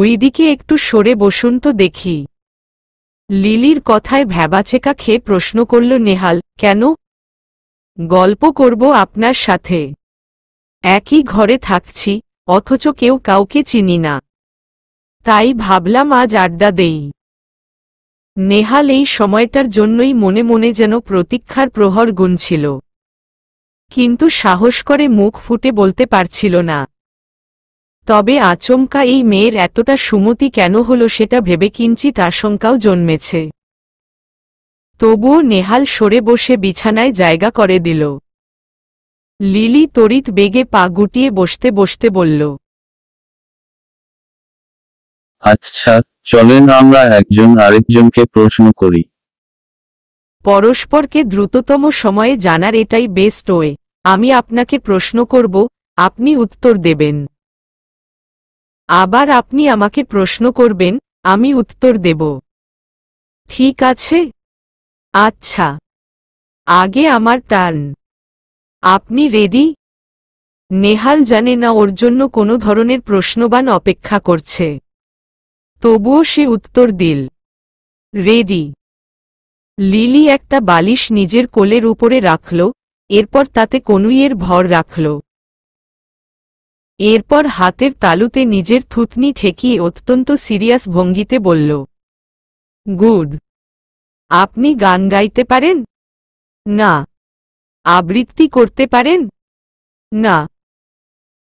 উইদিকে একটু সরে বসুন তো দেখি লিলির কথায় ভ্যাবাচেকা খেয়ে প্রশ্ন করল নেহাল কেন গল্প করব আপনার সাথে একই ঘরে থাকছি অথচ কেউ কাউকে চিনি না তাই ভাবলাম আজ আড্ডা দেই নেহাল এই সময়টার জন্যই মনে মনে যেন প্রতীক্ষার প্রহর গুনছিল কিন্তু সাহস করে মুখ ফুটে বলতে পারছিল না তবে আচমকা এই মেয়ের এতটা সুমতি কেন হলো সেটা ভেবে কিঞ্চিত আশঙ্কাও জন্মেছে তবুও নেহাল সরে বসে বিছানায় জায়গা করে দিল লিলি তড়িৎ বেগে পা গুটিয়ে বসতে বসতে বলল আচ্ছা চলেন আমরা একজন আরেকজনকে প্রশ্ন করি পরস্পরকে দ্রুততম সময়ে জানার এটাই বেস্ট ওয়ে আমি আপনাকে প্রশ্ন করব আপনি উত্তর দেবেন আবার আপনি আমাকে প্রশ্ন করবেন আমি উত্তর দেব ঠিক আছে আচ্ছা আগে আমার টার্ন আপনি রেডি নেহাল জানে না ওর জন্য কোনো ধরনের প্রশ্নবান অপেক্ষা করছে তবুও সে উত্তর দিল রেডি লিলি একটা বালিশ নিজের কোলের উপরে রাখল এরপর তাতে কনুইয়ের ভর রাখল এরপর হাতের তালুতে নিজের থুতনি ঠেকিয়ে অত্যন্ত সিরিয়াস ভঙ্গিতে বলল গুড আপনি গান গাইতে পারেন না আবৃত্তি করতে পারেন না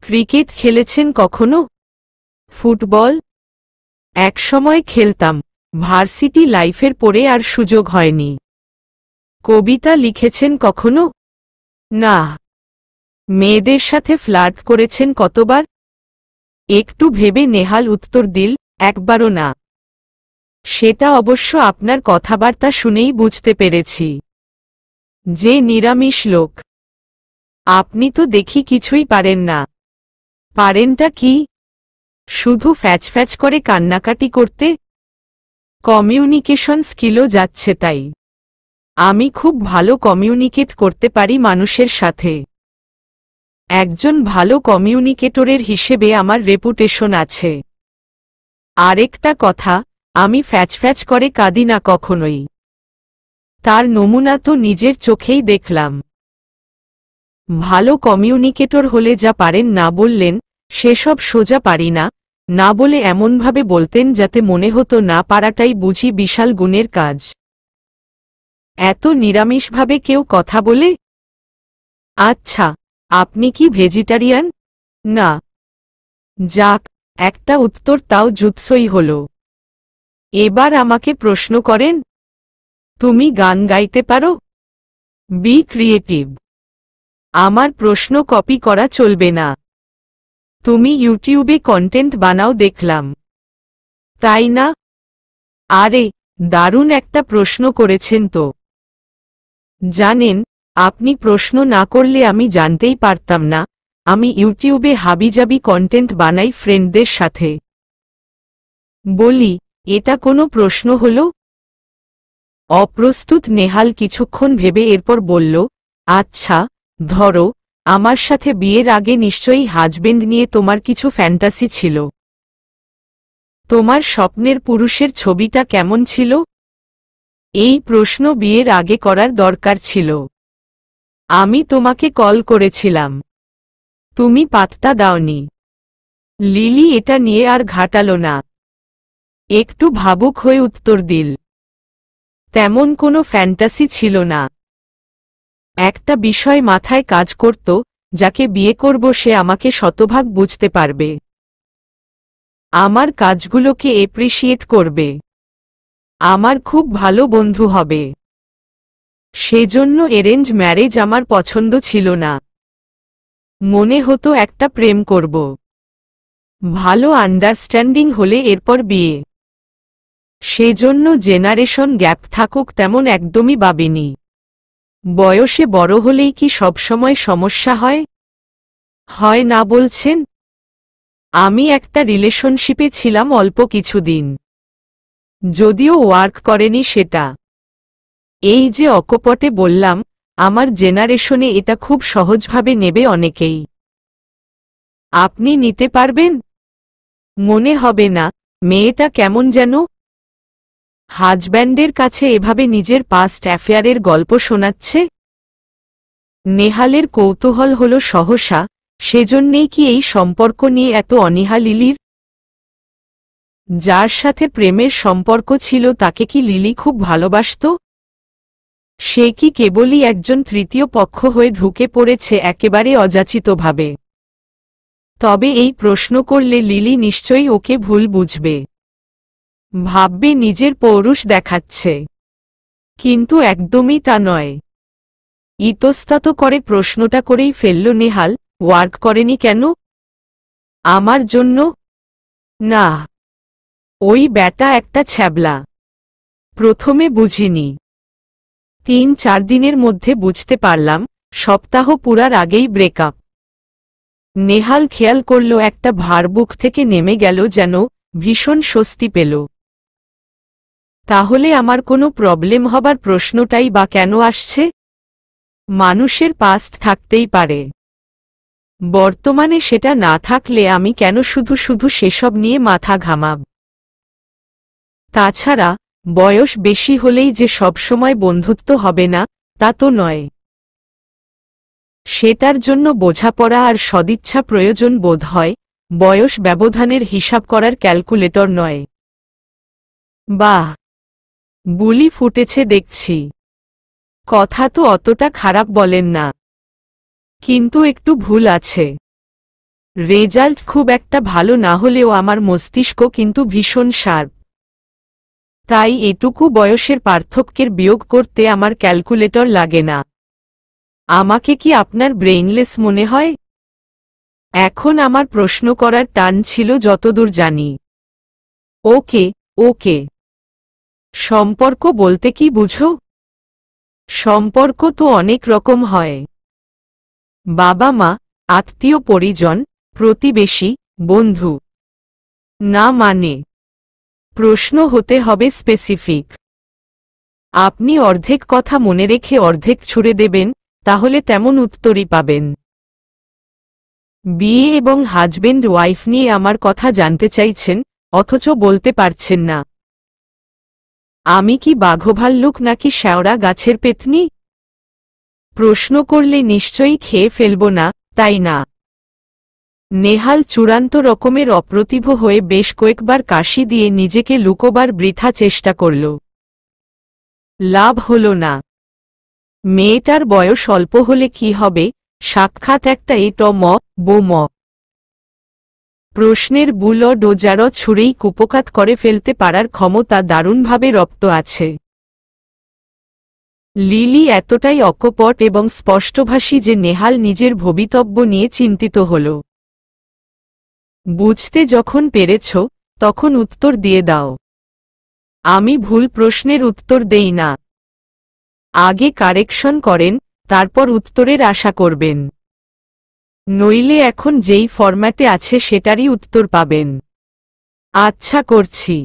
ক্রিকেট খেলেছেন কখনো ফুটবল একসময় খেলতাম ভার্সিটি লাইফের পরে আর সুযোগ হয়নি কবিতা লিখেছেন কখনো না মেয়েদের সাথে ফ্লার্ট করেছেন কতবার একটু ভেবে নেহাল উত্তর দিল একবারও না সেটা অবশ্য আপনার কথাবার্তা শুনেই বুঝতে পেরেছি যে নিরামিষ লোক আপনি তো দেখি কিছুই পারেন না পারেনটা কি শুধু ফ্যাচফ্যাচ করে কান্নাকাটি করতে কমিউনিকেশন স্কিলও যাচ্ছে তাই আমি খুব ভালো কমিউনিকেট করতে পারি মানুষের সাথে একজন ভালো কমিউনিকেটরের হিসেবে আমার রেপুটেশন আছে আরেকটা কথা আমি ফ্যাচফ্যাচ করে কাঁদি না কখনোই তার নমুনা তো নিজের চোখেই দেখলাম ভালো কমিউনিকেটর হলে যা পারেন না বললেন সেসব সোজা পারি না না বলে এমনভাবে বলতেন যাতে মনে হতো না পারাটাই বুঝি বিশাল গুণের কাজ এত নিরামিষভাবে কেউ কথা বলে আচ্ছা আপনি কি ভেজিটারিয়ান না যাক একটা উত্তর তাও জুৎসই হল এবার আমাকে প্রশ্ন করেন তুমি গান গাইতে পারো বি ক্রিয়েটিভ আমার প্রশ্ন কপি করা চলবে না তুমি ইউটিউবে কন্টেন্ট বানাও দেখলাম তাই না আরে দারুণ একটা প্রশ্ন করেছেন তো জানেন আপনি প্রশ্ন না করলে আমি জানতেই পারতাম না আমি ইউটিউবে হাবিজাবি কন্টেন্ট বানাই ফ্রেন্ডদের সাথে বলি এটা কোনো প্রশ্ন হল অপ্রস্তুত নেহাল কিছুক্ষণ ভেবে এরপর বলল আচ্ছা ধরো আমার সাথে বিয়ের আগে নিশ্চয়ই হাজবেন্ড নিয়ে তোমার কিছু ফ্যান্টাসি ছিল তোমার স্বপ্নের পুরুষের ছবিটা কেমন ছিল এই প্রশ্ন বিয়ের আগে করার দরকার ছিল আমি তোমাকে কল করেছিলাম তুমি পাত্তা দাওনি লিলি এটা নিয়ে আর ঘাটাল না একটু ভাবুক হয়ে উত্তর দিল তেমন কোনো ফ্যান্টাসি ছিল না একটা বিষয় মাথায় কাজ করত যাকে বিয়ে করব সে আমাকে শতভাগ বুঝতে পারবে আমার কাজগুলোকে এপ্রিশিয়েট করবে আমার খুব ভালো বন্ধু হবে সেজন্য এরেঞ্জ ম্যারেজ আমার পছন্দ ছিল না মনে হতো একটা প্রেম করব ভালো আন্ডারস্ট্যান্ডিং হলে এরপর বিয়ে সেজন্য জেনারেশন গ্যাপ থাকুক তেমন একদমই বাবিনি বয়সে বড় হলেই কি সবসময় সমস্যা হয় হয় না বলছেন আমি একটা রিলেশনশিপে ছিলাম অল্প কিছুদিন যদিও ওয়ার্ক করেনি সেটা এই যে অকপটে বললাম আমার জেনারেশনে এটা খুব সহজভাবে নেবে অনেকেই আপনি নিতে পারবেন মনে হবে না মেয়েটা কেমন যেন হাজব্যান্ডের কাছে এভাবে নিজের পাস্ট অ্যাফেয়ারের গল্প শোনাচ্ছে নেহালের কৌতূহল হল সহসা সেজন্যেই কি এই সম্পর্ক নিয়ে এত অনীহা লিলির যার সাথে প্রেমের সম্পর্ক ছিল তাকে কি লিলি খুব ভালোবাসত সে কি কেবলই একজন তৃতীয় পক্ষ হয়ে ঢুকে পড়েছে একেবারে অযাচিতভাবে তবে এই প্রশ্ন করলে লিলি নিশ্চয়ই ওকে ভুল বুঝবে ভাববে নিজের পৌরুষ দেখাচ্ছে কিন্তু একদমই তা নয় ইতস্তাত করে প্রশ্নটা করেই ফেলল নেহাল ওয়ার্ক করেনি কেন আমার জন্য না ওই ব্যাটা একটা ছ্যাবলা প্রথমে বুঝিনি তিন চার দিনের মধ্যে বুঝতে পারলাম সপ্তাহ পুরার আগেই ব্রেকআপ নেহাল খেয়াল করল একটা ভারবুক থেকে নেমে গেল যেন ভীষণ স্বস্তি পেল তাহলে আমার কোনো প্রবলেম হবার প্রশ্নটাই বা কেন আসছে মানুষের পাস্ট থাকতেই পারে বর্তমানে সেটা না থাকলে আমি কেন শুধু শুধু সেসব নিয়ে মাথা ঘামাব তাছাড়া বয়স বেশি হলেই যে সবসময় বন্ধুত্ব হবে না তা তো নয় সেটার জন্য বোঝাপড়া আর সদিচ্ছা প্রয়োজন বোধ হয় বয়স ব্যবধানের হিসাব করার ক্যালকুলেটর নয় বাহ বুলি ফুটেছে দেখছি কথা তো অতটা খারাপ বলেন না কিন্তু একটু ভুল আছে রেজাল্ট খুব একটা ভালো না হলেও আমার মস্তিষ্ক কিন্তু ভীষণ শার্প তাই এটুকু বয়সের পার্থক্যের বিয়োগ করতে আমার ক্যালকুলেটর লাগে না আমাকে কি আপনার ব্রেইনলেস মনে হয় এখন আমার প্রশ্ন করার টান ছিল যতদূর জানি ওকে ওকে সম্পর্ক বলতে কি বুঝো সম্পর্ক তো অনেক রকম হয় বাবা মা আত্মীয় পরিজন প্রতিবেশী বন্ধু না মানে প্রশ্ন হতে হবে স্পেসিফিক আপনি অর্ধেক কথা মনে রেখে অর্ধেক ছুড়ে দেবেন তাহলে তেমন উত্তরই পাবেন বিয়ে এবং হাজবেন্ড ওয়াইফ নিয়ে আমার কথা জানতে চাইছেন অথচ বলতে পারছেন না আমি কি বাঘভাল্লুক নাকি শ্যাওড়া গাছের পেতনি প্রশ্ন করলে নিশ্চয়ই খেয়ে ফেলব না তাই না নেহাল চূড়ান্ত রকমের অপ্রতিভ হয়ে বেশ কয়েকবার কাশি দিয়ে নিজেকে লুকোবার বৃথা চেষ্টা করল লাভ হল না মেয়েটার বয়স অল্প হলে কি হবে সাক্ষাৎ একটা এট ম বো ম প্রশ্নের বুল ডোজার ছুঁড়েই কুপকাত করে ফেলতে পারার ক্ষমতা দারুণভাবে রপ্ত আছে লিলি এতটাই অকপট এবং স্পষ্টভাষী যে নেহাল নিজের ভবিতব্য নিয়ে চিন্তিত হল বুঝতে যখন পেরেছ তখন উত্তর দিয়ে দাও আমি ভুল প্রশ্নের উত্তর দেই না আগে কারেকশন করেন তারপর উত্তরের আশা করবেন নইলে এখন যেই ফরম্যাটে আছে সেটারই উত্তর পাবেন আচ্ছা করছি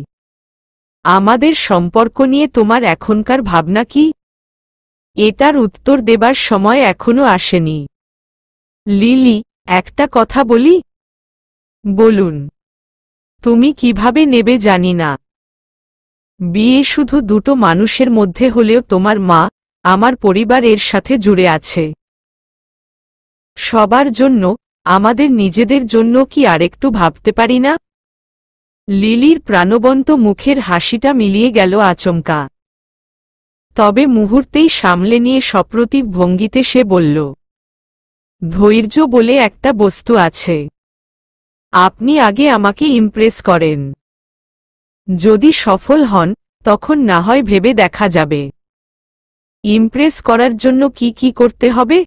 আমাদের সম্পর্ক নিয়ে তোমার এখনকার ভাবনা কি এটার উত্তর দেবার সময় এখনও আসেনি লিলি একটা কথা বলি বলুন তুমি কিভাবে নেবে জানি না বিয়ে শুধু দুটো মানুষের মধ্যে হলেও তোমার মা আমার পরিবার এর সাথে জুড়ে আছে সবার জন্য আমাদের নিজেদের জন্য কি আরেকটু ভাবতে পারি না লিলির প্রাণবন্ত মুখের হাসিটা মিলিয়ে গেল আচমকা তবে মুহূর্তেই সামলে নিয়ে সপ্রতিভ ভঙ্গিতে সে বলল ধৈর্য বলে একটা বস্তু আছে আপনি আগে আমাকে ইমপ্রেস করেন যদি সফল হন তখন না হয় ভেবে দেখা যাবে ইমপ্রেস করার জন্য কি কি করতে হবে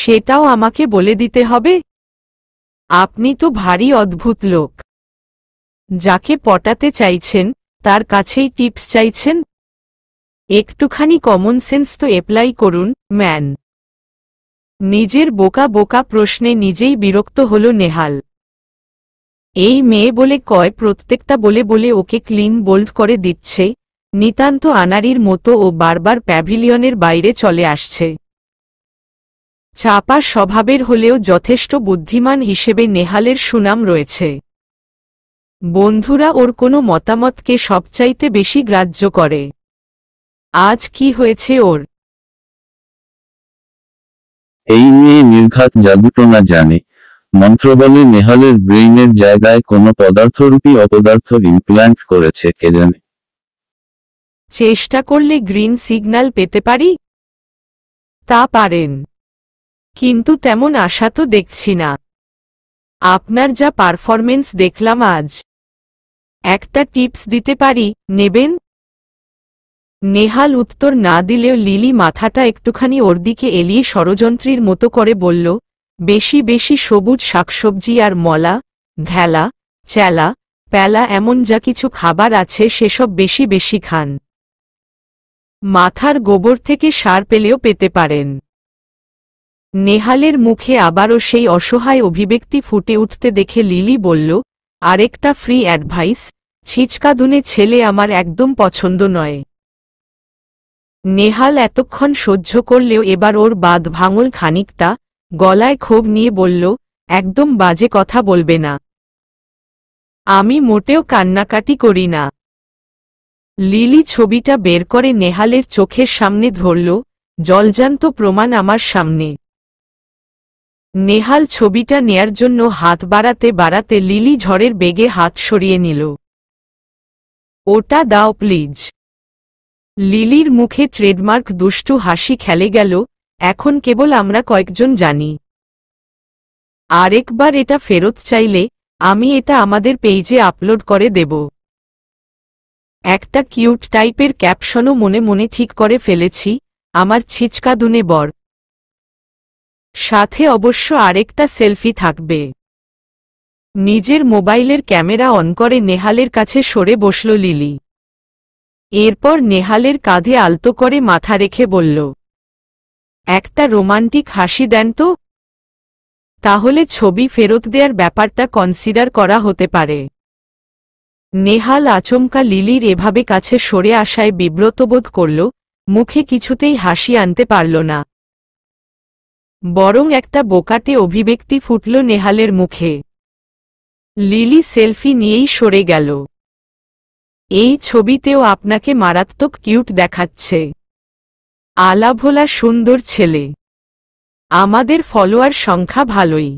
সেটাও আমাকে বলে দিতে হবে আপনি তো ভারী অদ্ভুত লোক যাকে পটাতে চাইছেন তার কাছেই টিপস চাইছেন একটুখানি কমন সেন্স তো এপ্লাই করুন ম্যান নিজের বোকা বোকা প্রশ্নে নিজেই বিরক্ত হল নেহাল এই মেয়ে বলে কয় প্রত্যেকটা বলে বলে ওকে ক্লিন বোল্ড করে দিচ্ছে নিতান্ত আনারির মতো ও বারবার প্যাভিলিয়নের বাইরে চলে আসছে চাপা স্বভাবের হলেও যথেষ্ট বুদ্ধিমান হিসেবে নেহালের সুনাম রয়েছে বন্ধুরা ওর কোনো মতামতকে সবচাইতে বেশি গ্রাহ্য করে আজ কি হয়েছে ওর এই নিয়ে নির্ঘাত জাদুটনা জানে মন্ত্রবলে নেহালের ব্রেইনের জায়গায় কোনো পদার্থরূপী অপদার্থ ইমপ্ল্যান্ট করেছে কে জানে চেষ্টা করলে গ্রিন সিগন্যাল পেতে পারি তা পারেন কিন্তু তেমন আশা তো দেখছি না আপনার যা পারফরমেন্স দেখলাম আজ একটা টিপস দিতে পারি নেবেন নেহাল উত্তর না দিলেও লিলি মাথাটা একটুখানি ওর দিকে এলিয়ে ষড়যন্ত্রীর মতো করে বলল বেশি বেশি সবুজ শাকসবজি আর মলা ঘেলা চ্যালা প্যালা এমন যা কিছু খাবার আছে সেসব বেশি বেশি খান মাথার গোবর থেকে সার পেলেও পেতে পারেন নেহালের মুখে আবারও সেই অসহায় অভিব্যক্তি ফুটে উঠতে দেখে লিলি বলল আরেকটা ফ্রি অ্যাডভাইস ছিচকাদুনে ছেলে আমার একদম পছন্দ নয় নেহাল এতক্ষণ সহ্য করলেও এবার ওর বাদ ভাঙল খানিকটা গলায় ক্ষোভ নিয়ে বলল একদম বাজে কথা বলবে না আমি মোটেও কান্নাকাটি করি না লিলি ছবিটা বের করে নেহালের চোখের সামনে ধরল জলজান্ত প্রমাণ আমার সামনে নেহাল ছবিটা নেয়ার জন্য হাত বাড়াতে বাড়াতে লিলি ঝড়ের বেগে হাত সরিয়ে নিল ওটা দাও প্লিজ লিলির মুখে ট্রেডমার্ক দুষ্টু হাসি খেলে গেল এখন কেবল আমরা কয়েকজন জানি আরেকবার এটা ফেরত চাইলে আমি এটা আমাদের পেইজে আপলোড করে দেব একটা কিউট টাইপের ক্যাপশনও মনে মনে ঠিক করে ফেলেছি আমার ছিচকাদুনে বর সাথে অবশ্য আরেকটা সেলফি থাকবে নিজের মোবাইলের ক্যামেরা অন করে নেহালের কাছে সরে বসল লিলি এরপর নেহালের কাঁধে আলতো করে মাথা রেখে বলল একটা রোমান্টিক হাসি দেন তো তাহলে ছবি ফেরত দেওয়ার ব্যাপারটা কনসিডার করা হতে পারে নেহাল আচমকা লিলির এভাবে কাছে সরে আসায় বিব্রতবোধ করল মুখে কিছুতেই হাসি আনতে পারল না বরং একটা বোকাটে অভিব্যক্তি ফুটল নেহালের মুখে লিলি সেলফি নিয়েই সরে গেল এই ছবিতেও আপনাকে মারাত্মক কিউট দেখাচ্ছে আলাভোলা সুন্দর ছেলে আমাদের ফলোয়ার সংখ্যা ভালোই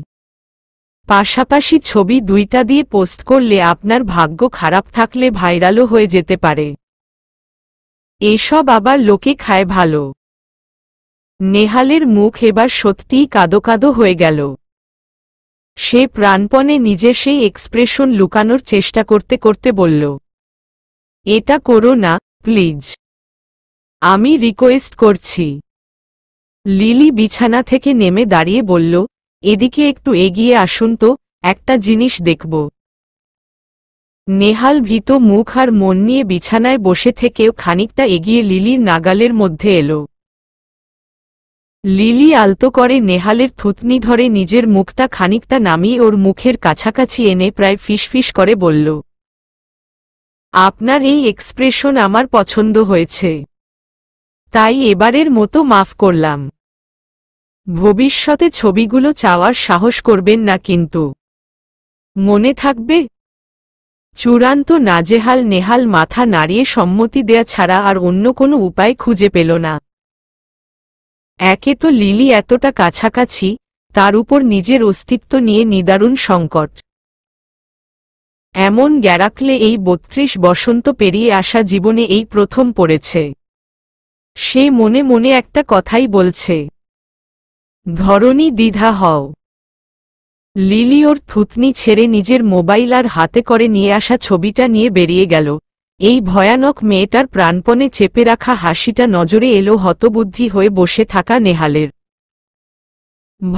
পাশাপাশি ছবি দুইটা দিয়ে পোস্ট করলে আপনার ভাগ্য খারাপ থাকলে ভাইরালও হয়ে যেতে পারে এসব আবার লোকে খায় ভালো নেহালের মুখ এবার সত্যিই কাদো কাদো হয়ে গেল সে প্রাণপণে নিজে সেই এক্সপ্রেশন লুকানোর চেষ্টা করতে করতে বলল এটা করো না প্লিজ আমি রিকোয়েস্ট করছি লিলি বিছানা থেকে নেমে দাঁড়িয়ে বলল এদিকে একটু এগিয়ে আসুন তো একটা জিনিস দেখব নেহাল ভীত মুখ আর মন নিয়ে বিছানায় বসে থেকেও খানিকটা এগিয়ে লিলির নাগালের মধ্যে এলো লিলি আলতো করে নেহালের থুতনি ধরে নিজের মুখটা খানিকটা নামিয়ে ওর মুখের কাছাকাছি এনে প্রায় ফিসফিস করে বলল আপনার এই এক্সপ্রেশন আমার পছন্দ হয়েছে তাই এবারের মতো মাফ করলাম ভবিষ্যতে ছবিগুলো চাওয়ার সাহস করবেন না কিন্তু মনে থাকবে চূড়ান্ত নাজেহাল নেহাল মাথা নাড়িয়ে সম্মতি দেয়া ছাড়া আর অন্য কোনো উপায় খুঁজে পেল না একে তো লিলি এতটা কাছাকাছি তার উপর নিজের অস্তিত্ব নিয়ে নিদারুণ সংকট এমন গ্যারাকলে এই বত্রিশ বসন্ত পেরিয়ে আসা জীবনে এই প্রথম পড়েছে সে মনে মনে একটা কথাই বলছে ধরণী দ্বিধা হও লিলি ওর থুতনি ছেড়ে নিজের মোবাইল আর হাতে করে নিয়ে আসা ছবিটা নিয়ে বেরিয়ে গেল এই ভয়ানক মেয়েটার প্রাণপণে চেপে রাখা হাসিটা নজরে এলো হতবুদ্ধি হয়ে বসে থাকা নেহালের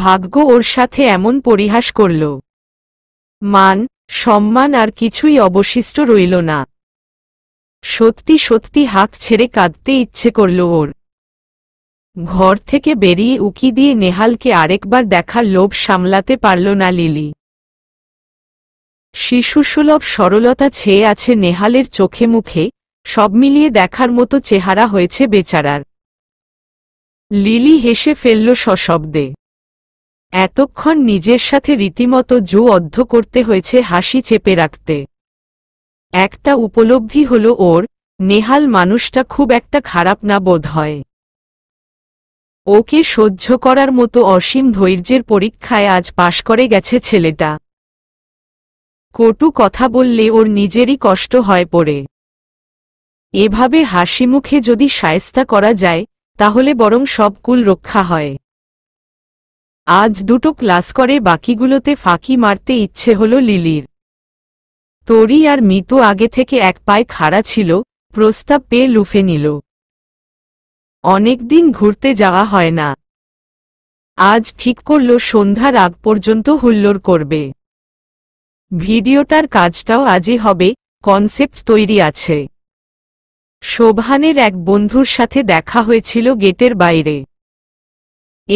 ভাগ্য ওর সাথে এমন পরিহাস করল মান সম্মান আর কিছুই অবশিষ্ট রইল না সত্যি সত্যি হাত ছেড়ে কাঁদতে ইচ্ছে করল ওর ঘর থেকে বেরিয়ে উকি দিয়ে নেহালকে আরেকবার দেখার লোভ সামলাতে পারল না লিলি শিশুসুলভ সরলতা ছেয়ে আছে নেহালের চোখে মুখে সব মিলিয়ে দেখার মতো চেহারা হয়েছে বেচারার লিলি হেসে ফেলল সশব্দে এতক্ষণ নিজের সাথে রীতিমতো জু অদ্ধ করতে হয়েছে হাসি চেপে রাখতে একটা উপলব্ধি হল ওর নেহাল মানুষটা খুব একটা খারাপ না বোধ হয় ওকে সহ্য করার মতো অসীম ধৈর্যের পরীক্ষায় আজ পাশ করে গেছে ছেলেটা কটু কথা বললে ওর নিজেরই কষ্ট হয় পড়ে এভাবে হাসি মুখে যদি সায়স্তা করা যায় তাহলে বরং সব কুল রক্ষা হয় আজ দুটো ক্লাস করে বাকিগুলোতে ফাঁকি মারতে ইচ্ছে হল লিলির তরি আর মিতু আগে থেকে এক পায়ে খাড়া ছিল প্রস্তাব পেয়ে লুফে নিল অনেকদিন ঘুরতে যাওয়া হয় না আজ ঠিক করল সন্ধ্যার আগ পর্যন্ত হুল্লোড় করবে ভিডিওটার কাজটাও আজই হবে কনসেপ্ট তৈরি আছে শোভানের এক বন্ধুর সাথে দেখা হয়েছিল গেটের বাইরে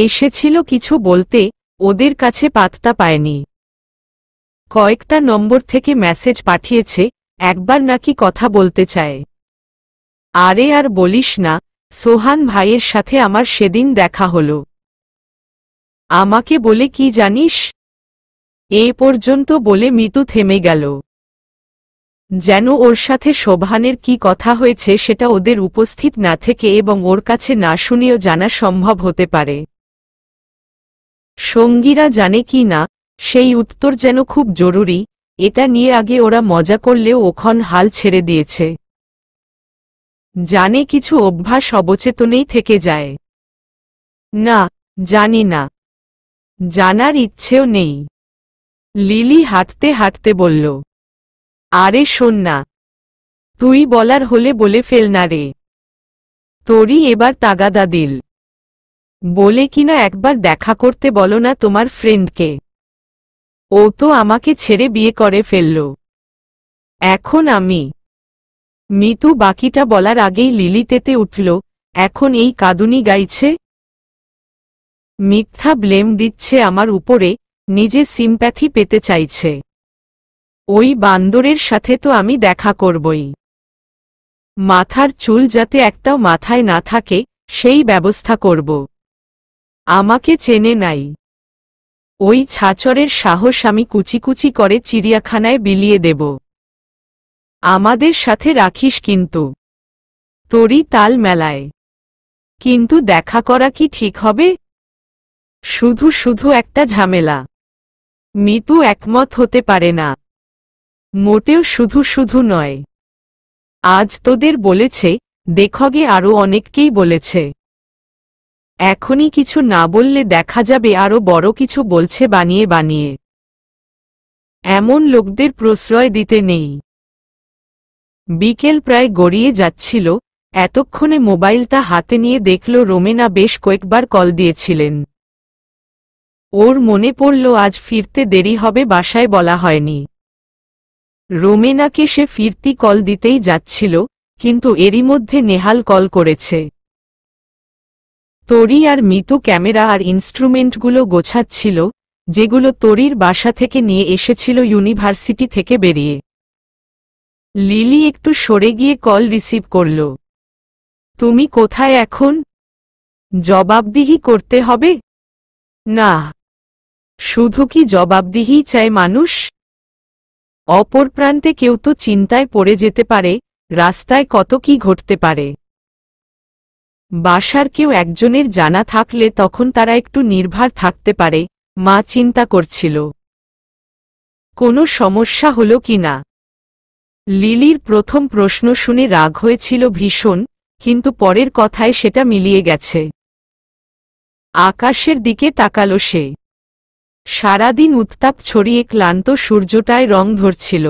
এসেছিল কিছু বলতে ওদের কাছে পাত্তা পায়নি কয়েকটা নম্বর থেকে মেসেজ পাঠিয়েছে একবার নাকি কথা বলতে চায় আরে আর বলিস না সোহান ভাইয়ের সাথে আমার সেদিন দেখা হল আমাকে বলে কি জানিস এ পর্যন্ত বলে মিতু থেমে গেল যেন ওর সাথে সোভানের কি কথা হয়েছে সেটা ওদের উপস্থিত না থেকে এবং ওর কাছে না শুনেও জানা সম্ভব হতে পারে সঙ্গীরা জানে কি না সেই উত্তর যেন খুব জরুরি এটা নিয়ে আগে ওরা মজা করলেও ওখন হাল ছেড়ে দিয়েছে জানে কিছু অভ্যাস অবচেতনেই থেকে যায় না জানি না জানার ইচ্ছেও নেই লিলি হাঁটতে হাঁটতে বলল আরে শোন না তুই বলার হলে বলে ফেল না রে তোরই এবার তাগাদা দিল বলে কিনা একবার দেখা করতে বলো না তোমার ফ্রেন্ডকে ও তো আমাকে ছেড়ে বিয়ে করে ফেলল এখন আমি মিতু বাকিটা বলার আগেই লিলি তেতে উঠল এখন এই কাদুনি গাইছে মিথ্যা ব্লেম দিচ্ছে আমার উপরে নিজে সিম্প্যাথি পেতে চাইছে ওই বান্দরের সাথে তো আমি দেখা করবই মাথার চুল যাতে একটাও মাথায় না থাকে সেই ব্যবস্থা করব আমাকে চেনে নাই ওই ছাচরের সাহস আমি কুচিকুচি করে চিড়িয়াখানায় বিলিয়ে দেব আমাদের সাথে রাখিস কিন্তু তোরই তাল মেলায় কিন্তু দেখা করা কি ঠিক হবে শুধু শুধু একটা ঝামেলা মিতু একমত হতে পারে না মোটেও শুধু শুধু নয় আজ তোদের বলেছে দেখগে আরও অনেককেই বলেছে এখনই কিছু না বললে দেখা যাবে আরও বড় কিছু বলছে বানিয়ে বানিয়ে এমন লোকদের প্রশ্রয় দিতে নেই বিকেল প্রায় গড়িয়ে যাচ্ছিল এতক্ষণে মোবাইলটা হাতে নিয়ে দেখল রোমেনা বেশ কয়েকবার কল দিয়েছিলেন ওর মনে পড়ল আজ ফিরতে দেরি হবে বাসায় বলা হয়নি রোমেনাকে সে ফিরতি কল দিতেই যাচ্ছিল কিন্তু এরই মধ্যে নেহাল কল করেছে তরি আর মৃতু ক্যামেরা আর ইনস্ট্রুমেন্টগুলো গোছাচ্ছিল যেগুলো তরির বাসা থেকে নিয়ে এসেছিল ইউনিভার্সিটি থেকে বেরিয়ে লিলি একটু সরে গিয়ে কল রিসিভ করল তুমি কোথায় এখন জবাবদিহি করতে হবে না শুধু কি জবাবদিহি চায় মানুষ অপর প্রান্তে কেউ তো চিন্তায় পড়ে যেতে পারে রাস্তায় কত কি ঘটতে পারে বাসার কেউ একজনের জানা থাকলে তখন তারা একটু নির্ভার থাকতে পারে মা চিন্তা করছিল কোনো সমস্যা হলো কি না লিলির প্রথম প্রশ্ন শুনে রাগ হয়েছিল ভীষণ কিন্তু পরের কথায় সেটা মিলিয়ে গেছে আকাশের দিকে তাকাল সে সারাদিন উত্তাপ ছড়িয়ে ক্লান্ত সূর্যটায় রং ধরছিল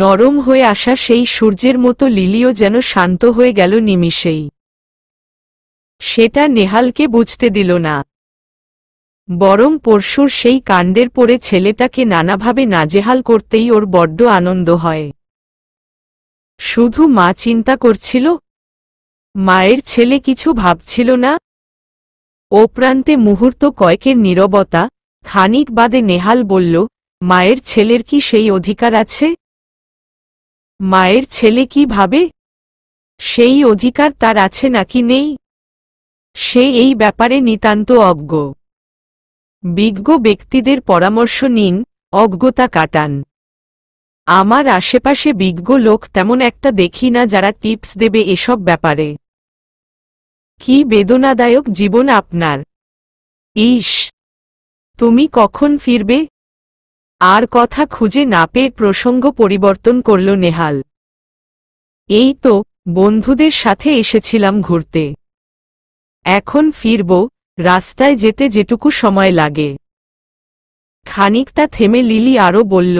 নরম হয়ে আসা সেই সূর্যের মতো লিলিও যেন শান্ত হয়ে গেল নিমিষেই সেটা নেহালকে বুঝতে দিল না বরং পরশুর সেই কাণ্ডের পরে ছেলেটাকে নানাভাবে নাজেহাল করতেই ওর বড্ড আনন্দ হয় শুধু মা চিন্তা করছিল মায়ের ছেলে কিছু ভাবছিল না ও প্রান্তে মুহূর্ত কয়েকের নীরবতা খানিক বাদে নেহাল বলল মায়ের ছেলের কি সেই অধিকার আছে মায়ের ছেলে কি ভাবে সেই অধিকার তার আছে নাকি নেই সে এই ব্যাপারে নিতান্ত অজ্ঞ বিজ্ঞ ব্যক্তিদের পরামর্শ নিন অজ্ঞতা কাটান আমার আশেপাশে বিজ্ঞ লোক তেমন একটা দেখি না যারা টিপস দেবে এসব ব্যাপারে কি বেদনাদায়ক জীবন আপনার ইস তুমি কখন ফিরবে আর কথা খুঁজে না পেয়ে প্রসঙ্গ পরিবর্তন করল নেহাল এই তো বন্ধুদের সাথে এসেছিলাম ঘুরতে এখন ফিরব রাস্তায় যেতে যেটুকু সময় লাগে খানিকটা থেমে লিলি আরও বলল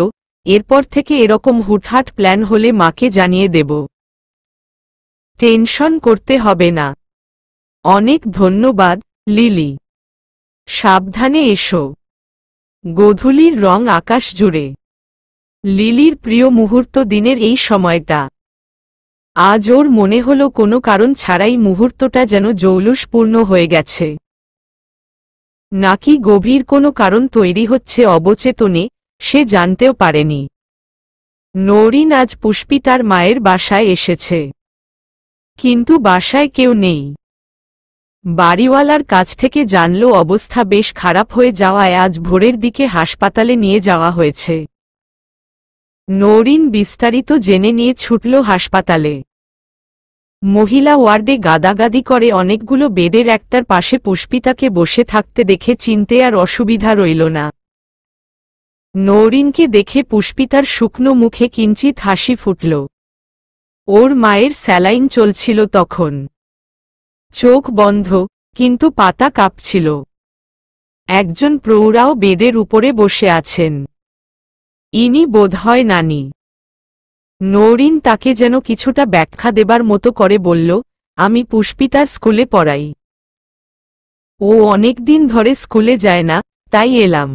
এরপর থেকে এরকম হুটহাট প্ল্যান হলে মাকে জানিয়ে দেব টেনশন করতে হবে না অনেক ধন্যবাদ লিলি সাবধানে এসো গোধূলির রং আকাশ জুড়ে লিলির প্রিয় মুহূর্ত দিনের এই সময়টা আজ ওর মনে হল কোনো কারণ ছাড়াই মুহূর্তটা যেন জৌলুসপূর্ণ হয়ে গেছে নাকি গভীর কোনো কারণ তৈরি হচ্ছে অবচেতনে সে জানতেও পারেনি নৌরিন আজ পুষ্পি তার মায়ের বাসায় এসেছে কিন্তু বাসায় কেউ নেই বাড়িওয়ালার কাছ থেকে জানল অবস্থা বেশ খারাপ হয়ে যাওয়ায় আজ ভোরের দিকে হাসপাতালে নিয়ে যাওয়া হয়েছে নৌরিন বিস্তারিত জেনে নিয়ে ছুটল হাসপাতালে মহিলা ওয়ার্ডে গাদাগাদি করে অনেকগুলো বেডের একটার পাশে পুষ্পিতাকে বসে থাকতে দেখে চিনতে আর অসুবিধা রইল না নৌরিনকে দেখে পুষ্পিতার শুকনো মুখে কিঞ্চিত হাসি ফুটল ওর মায়ের স্যালাইন চলছিল তখন চোখ বন্ধ কিন্তু পাতা কাঁপছিল একজন প্রৌরাও বেডের উপরে বসে আছেন ইনি বোধহয় নানি নৌরিন তাকে যেন কিছুটা ব্যাখ্যা দেবার মতো করে বলল আমি পুষ্পিতার স্কুলে পড়াই ও অনেক দিন ধরে স্কুলে যায় না তাই এলাম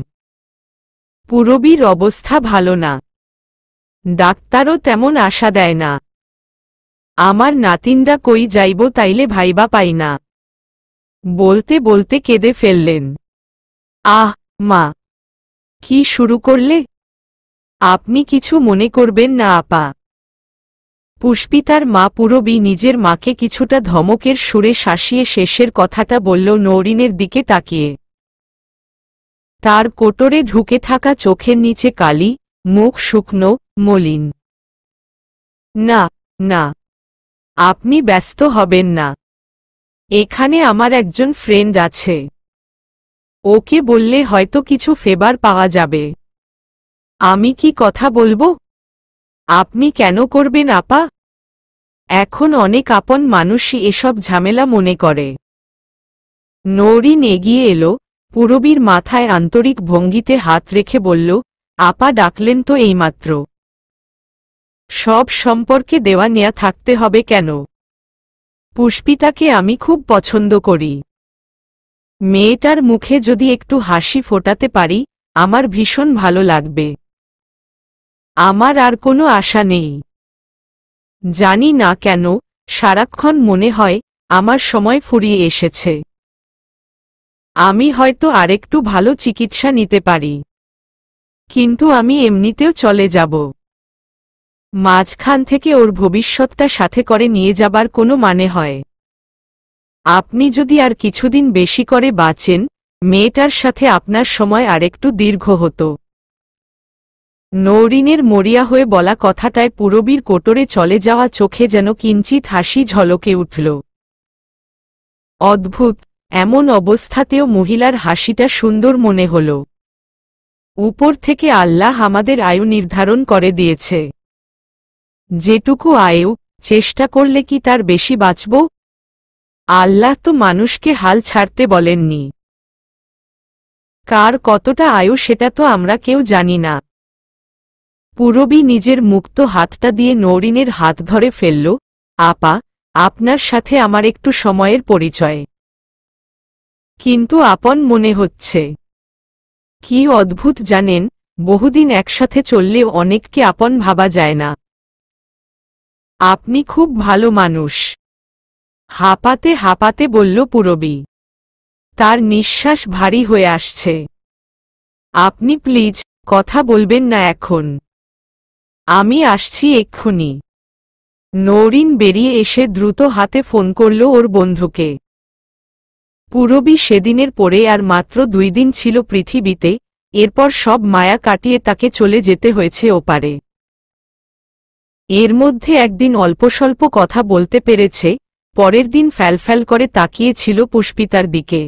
পুরবীর অবস্থা ভালো না ডাক্তারও তেমন আশা দেয় না আমার নাতিনরা কই যাইব তাইলে ভাইবা পাই না বলতে বলতে কেঁদে ফেললেন আহ মা কি শুরু করলে আপনি কিছু মনে করবেন না আপা পুষ্পিতার মা পুরবী নিজের মাকে কিছুটা ধমকের সুরে শাসিয়ে শেষের কথাটা বলল নৌরিনের দিকে তাকিয়ে তার কোটরে ঢুকে থাকা চোখের নিচে কালি মুখ শুকনো মলিন না না আপনি ব্যস্ত হবেন না এখানে আমার একজন ফ্রেন্ড আছে ওকে বললে হয়তো কিছু ফেবার পাওয়া যাবে আমি কি কথা বলবো আপনি কেন করবেন আপা এখন অনেক আপন মানুষই এসব ঝামেলা মনে করে নৌরিন এগিয়ে এল পুরবীর মাথায় আন্তরিক ভঙ্গিতে হাত রেখে বলল আপা ডাকলেন তো এইমাত্র সব সম্পর্কে দেওয়া নেয়া থাকতে হবে কেন পুষ্পিতাকে আমি খুব পছন্দ করি মেয়েটার মুখে যদি একটু হাসি ফোটাতে পারি আমার ভীষণ ভালো লাগবে আমার আর কোনো আশা নেই জানি না কেন সারাক্ষণ মনে হয় আমার সময় ফুরিয়ে এসেছে আমি হয়তো আরেকটু ভালো চিকিৎসা নিতে পারি কিন্তু আমি এমনিতেও চলে যাব মাঝখান থেকে ওর ভবিষ্যৎটা সাথে করে নিয়ে যাবার কোনো মানে হয় আপনি যদি আর কিছুদিন বেশি করে বাঁচেন মেয়েটার সাথে আপনার সময় আরেকটু দীর্ঘ হতো নৌরিনের মরিয়া হয়ে বলা কথাটায় পুরবীর কোটরে চলে যাওয়া চোখে যেন কিঞ্চিত হাসি ঝলকে উঠল অদ্ভুত এমন অবস্থাতেও মহিলার হাসিটা সুন্দর মনে হল উপর থেকে আল্লাহ আমাদের আয়ু নির্ধারণ করে দিয়েছে যেটুকু আয়ু চেষ্টা করলে কি তার বেশি বাঁচব আল্লাহ তো মানুষকে হাল ছাড়তে বলেননি কার কতটা আয়ু সেটা তো আমরা কেউ জানি না পূরবী নিজের মুক্ত হাতটা দিয়ে নৌরিনের হাত ধরে ফেলল আপা আপনার সাথে আমার একটু সময়ের পরিচয় কিন্তু আপন মনে হচ্ছে কি অদ্ভুত জানেন বহুদিন একসাথে চললেও অনেককে আপন ভাবা যায় না আপনি খুব ভালো মানুষ হাঁপাতে হাঁপাতে বলল পুরবী তার নিঃশ্বাস ভারী হয়ে আসছে আপনি প্লিজ কথা বলবেন না এখন আমি আসছি এক্ষুনি নৌরিন বেরিয়ে এসে দ্রুত হাতে ফোন করল ওর বন্ধুকে পুরবি সেদিনের পরে আর মাত্র দুই দিন ছিল পৃথিবীতে এরপর সব মায়া কাটিয়ে তাকে চলে যেতে হয়েছে ওপারে এর মধ্যে একদিন অল্পস্বল্প কথা বলতে পেরেছে পরের দিন ফ্যালফ্যাল করে তাকিয়েছিল পুষ্পিতার দিকে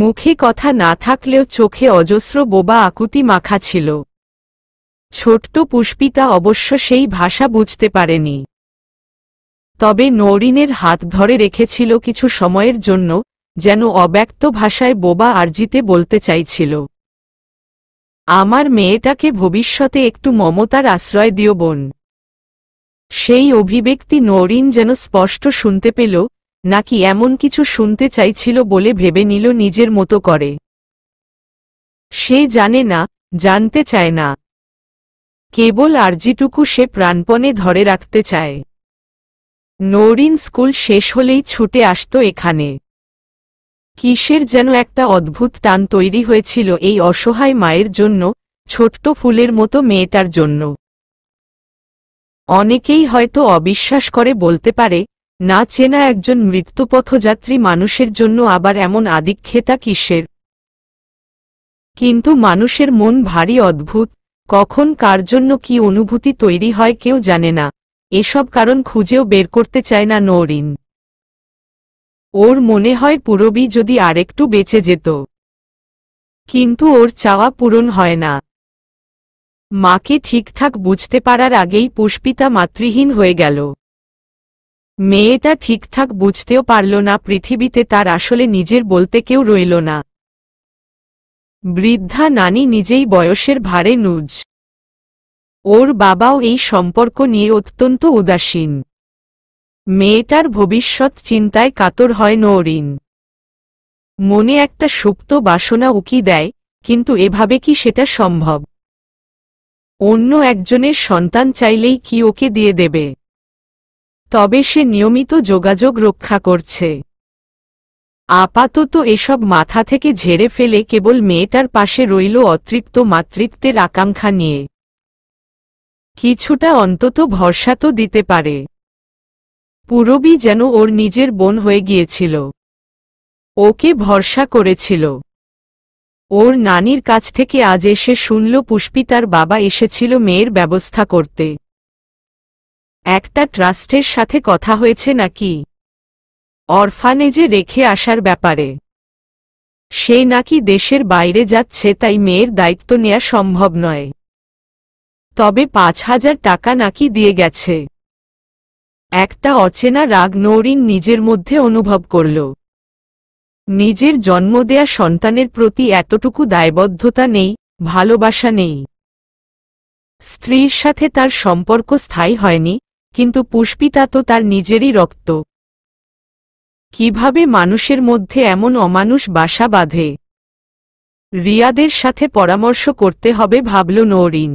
মুখে কথা না থাকলেও চোখে অজস্র বোবা আকুতি মাখা ছিল ছোট্ট পুষ্পিতা অবশ্য সেই ভাষা বুঝতে পারেনি তবে নৌরিনের হাত ধরে রেখেছিল কিছু সময়ের জন্য যেন অব্যক্ত ভাষায় বোবা আরজিতে বলতে চাইছিল আমার মেয়েটাকে ভবিষ্যতে একটু মমতার আশ্রয় দিও বোন সেই অভিব্যক্তি নরিন যেন স্পষ্ট শুনতে পেল নাকি এমন কিছু শুনতে চাইছিল বলে ভেবে নিল নিজের মতো করে সে জানে না জানতে চায় না কেবল আরজিটুকু সে প্রাণপণে ধরে রাখতে চায় নৌরিন স্কুল শেষ হলেই ছুটে আসত এখানে কিসের যেন একটা অদ্ভুত টান তৈরি হয়েছিল এই অসহায় মায়ের জন্য ছোট্ট ফুলের মতো মেয়েটার জন্য অনেকেই হয়তো অবিশ্বাস করে বলতে পারে না চেনা একজন মৃত্যুপথযাত্রী মানুষের জন্য আবার এমন আদিক্ষেতা কিসের কিন্তু মানুষের মন ভারী অদ্ভুত কখন কার জন্য কি অনুভূতি তৈরি হয় কেউ জানে না এসব কারণ খুঁজেও বের করতে চায় না নৌরিন ওর মনে হয় পুরবি যদি আরেকটু বেঁচে যেত কিন্তু ওর চাওয়া পূরণ হয় না মাকে ঠিকঠাক বুঝতে পারার আগেই পুষ্পিতা মাতৃহীন হয়ে গেল মেয়েটা ঠিকঠাক বুঝতেও পারল না পৃথিবীতে তার আসলে নিজের বলতে কেউ রইল না বৃদ্ধা নানি নিজেই বয়সের ভারে নুজ ওর বাবাও এই সম্পর্ক নিয়ে অত্যন্ত উদাসীন মেয়েটার ভবিষ্যৎ চিন্তায় কাতর হয় নৌরিন মনে একটা সুপ্ত বাসনা উকি দেয় কিন্তু এভাবে কি সেটা সম্ভব অন্য একজনের সন্তান চাইলেই কি ওকে দিয়ে দেবে তবে সে নিয়মিত যোগাযোগ রক্ষা করছে আপাতত এসব মাথা থেকে ঝেড়ে ফেলে কেবল মেয়েটার পাশে রইল অতৃপ্ত মাতৃত্বের আকাঙ্ক্ষা নিয়ে কিছুটা অন্তত ভরসা তো দিতে পারে পূরবী যেন ওর নিজের বোন হয়ে গিয়েছিল ওকে ভরসা করেছিল ওর নানির কাছ থেকে আজ এসে শুনল পুষ্পিতার বাবা এসেছিল মেয়ের ব্যবস্থা করতে একটা ট্রাস্টের সাথে কথা হয়েছে নাকি অরফানেজে রেখে আসার ব্যাপারে সে নাকি দেশের বাইরে যাচ্ছে তাই মেয়ের দায়িত্ব নেয়া সম্ভব নয় তবে পাঁচ হাজার টাকা নাকি দিয়ে গেছে একটা অচেনা রাগ নৌরিন নিজের মধ্যে অনুভব করল নিজের জন্ম দেয়া সন্তানের প্রতি এতটুকু দায়বদ্ধতা নেই ভালোবাসা নেই স্ত্রীর সাথে তার সম্পর্ক স্থায়ী হয়নি কিন্তু পুষ্পিতা তো তার নিজেরই রক্ত কিভাবে মানুষের মধ্যে এমন অমানুষ বাসা বাঁধে রিয়াদের সাথে পরামর্শ করতে হবে ভাবল নৌরিন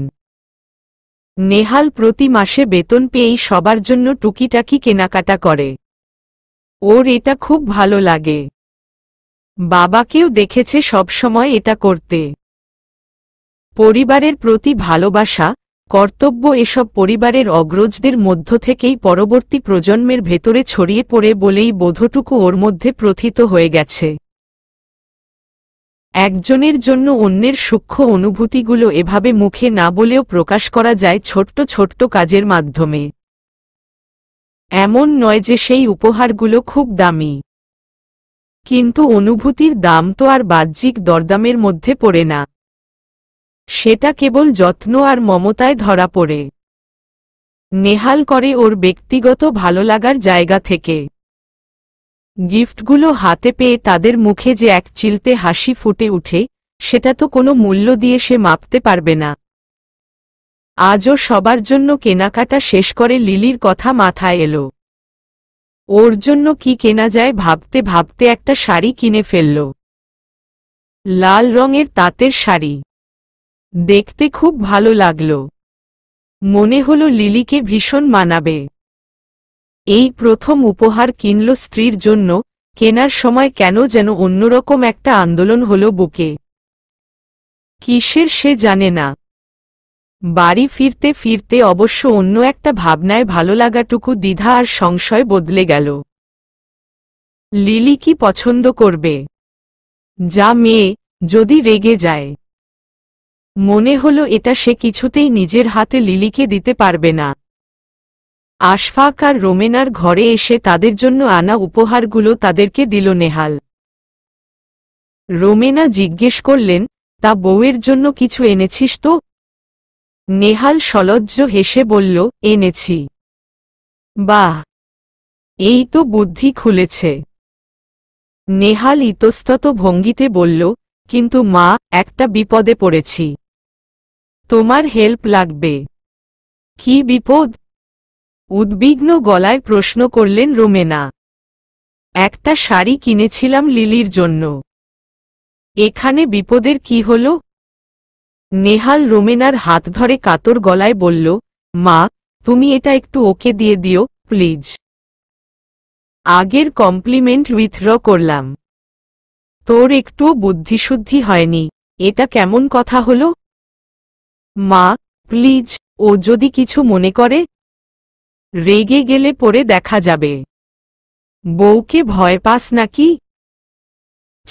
নেহাল প্রতি মাসে বেতন পেয়েই সবার জন্য টুকিটাকি কেনাকাটা করে ওর এটা খুব ভালো লাগে বাবাকেও দেখেছে সবসময় এটা করতে পরিবারের প্রতি ভালোবাসা কর্তব্য এসব পরিবারের অগ্রজদের মধ্য থেকেই পরবর্তী প্রজন্মের ভেতরে ছড়িয়ে পড়ে বলেই বোধটুকু ওর মধ্যে প্রথিত হয়ে গেছে একজনের জন্য অন্যের সূক্ষ্ম অনুভূতিগুলো এভাবে মুখে না বলেও প্রকাশ করা যায় ছোট্ট ছোট্ট কাজের মাধ্যমে এমন নয় যে সেই উপহারগুলো খুব দামি কিন্তু অনুভূতির দাম তো আর বাহ্যিক দরদামের মধ্যে পড়ে না সেটা কেবল যত্ন আর মমতায় ধরা পড়ে নেহাল করে ওর ব্যক্তিগত ভালো লাগার জায়গা থেকে গিফটগুলো হাতে পেয়ে তাদের মুখে যে এক চিলতে হাসি ফুটে উঠে সেটা তো কোনো মূল্য দিয়ে সে মাপতে পারবে না আজও সবার জন্য কেনাকাটা শেষ করে লিলির কথা মাথায় এলো ওর জন্য কি কেনা যায় ভাবতে ভাবতে একটা শাড়ি কিনে ফেলল লাল রঙের তাঁতের শাড়ি দেখতে খুব ভালো লাগল মনে হল লিলিকে ভীষণ মানাবে এই প্রথম উপহার কিনল স্ত্রীর জন্য কেনার সময় কেন যেন অন্যরকম একটা আন্দোলন হল বুকে কিসের সে জানে না বাড়ি ফিরতে ফিরতে অবশ্য অন্য একটা ভাবনায় ভালো লাগাটুকু দ্বিধা আর সংশয় বদলে গেল লিলি কি পছন্দ করবে যা মেয়ে যদি রেগে যায় মনে হল এটা সে কিছুতেই নিজের হাতে লিলিকে দিতে পারবে না আশফাক আর রোমেনার ঘরে এসে তাদের জন্য আনা উপহারগুলো তাদেরকে দিল নেহাল রোমেনা জিজ্ঞেস করলেন তা বউয়ের জন্য কিছু এনেছিস তো নেহাল সলজ্জ হেসে বলল এনেছি বাহ এই তো বুদ্ধি খুলেছে নেহাল ইতস্তত ভঙ্গিতে বলল কিন্তু মা একটা বিপদে পড়েছি তোমার হেল্প লাগবে কি বিপদ উদ্বিগ্ন গলায় প্রশ্ন করলেন রোমেনা একটা শাড়ি কিনেছিলাম লিলির জন্য এখানে বিপদের কি হল নেহাল রোমেনার হাত ধরে কাতর গলায় বলল মা তুমি এটা একটু ওকে দিয়ে দিও প্লিজ আগের কমপ্লিমেন্ট উইথড্র করলাম তোর একটুও বুদ্ধিশুদ্ধি হয়নি এটা কেমন কথা হলো মা প্লিজ ও যদি কিছু মনে করে রেগে গেলে পরে দেখা যাবে বউকে ভয় পাস নাকি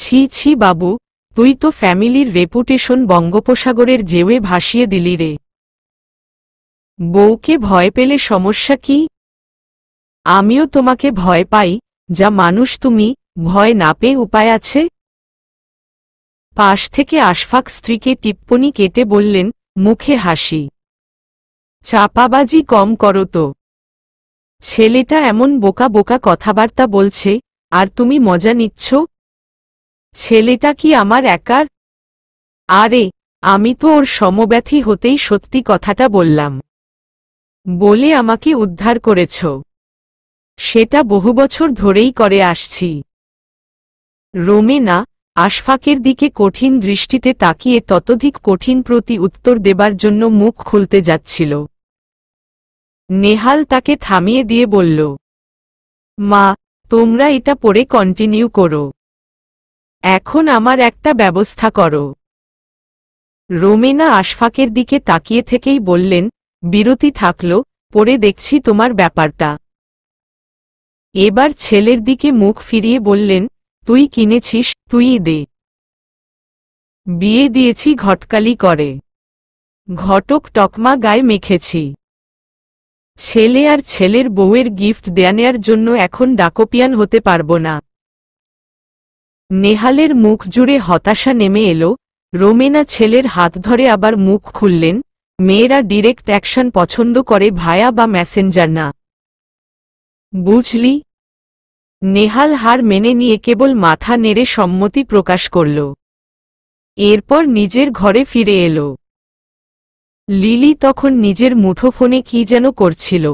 ছি ছি বাবু তুই তো ফ্যামিলির রেপুটেশন বঙ্গোপসাগরের জেউয়ে ভাসিয়ে দিলি রে বউকে ভয় পেলে সমস্যা কি আমিও তোমাকে ভয় পাই যা মানুষ তুমি ভয় না পেয়ে উপায় আছে পাশ থেকে আশফাক স্ত্রীকে টিপ্পনি কেটে বললেন মুখে হাসি চাপাবাজি কম করো তো ছেলেটা এমন বোকা বোকা কথাবার্তা বলছে আর তুমি মজা নিচ্ছ ছেলেটা কি আমার একার আরে আমি তো ওর সমব্যথী হতেই সত্যি কথাটা বললাম বলে আমাকে উদ্ধার করেছ সেটা বহু বছর ধরেই করে আসছি রোমে না আশফাকের দিকে কঠিন দৃষ্টিতে তাকিয়ে ততধিক কঠিন প্রতি উত্তর দেবার জন্য মুখ খুলতে যাচ্ছিল নেহাল তাকে থামিয়ে দিয়ে বলল মা তোমরা এটা পড়ে কন্টিনিউ করো এখন আমার একটা ব্যবস্থা করো রোমেনা আশফাকের দিকে তাকিয়ে থেকেই বললেন বিরতি থাকল পরে দেখছি তোমার ব্যাপারটা এবার ছেলের দিকে মুখ ফিরিয়ে বললেন তুই কিনেছিস তুই দে বিয়ে দিয়েছি ঘটকালি করে ঘটক টকমা গায়ে মেখেছি ছেলে আর ছেলের বউয়ের গিফট দেয়া নেয়ার জন্য এখন ডাকোপিয়ান হতে পারব না নেহালের মুখ জুড়ে হতাশা নেমে এলো রোমেনা ছেলের হাত ধরে আবার মুখ খুললেন মেয়েরা ডিরেক্ট অ্যাকশন পছন্দ করে ভায়া বা মেসেঞ্জার না বুঝলি নেহাল হার মেনে নিয়ে কেবল মাথা নেড়ে সম্মতি প্রকাশ করল এরপর নিজের ঘরে ফিরে এলো লিলি তখন নিজের মুঠো ফোনে কি যেন করছিল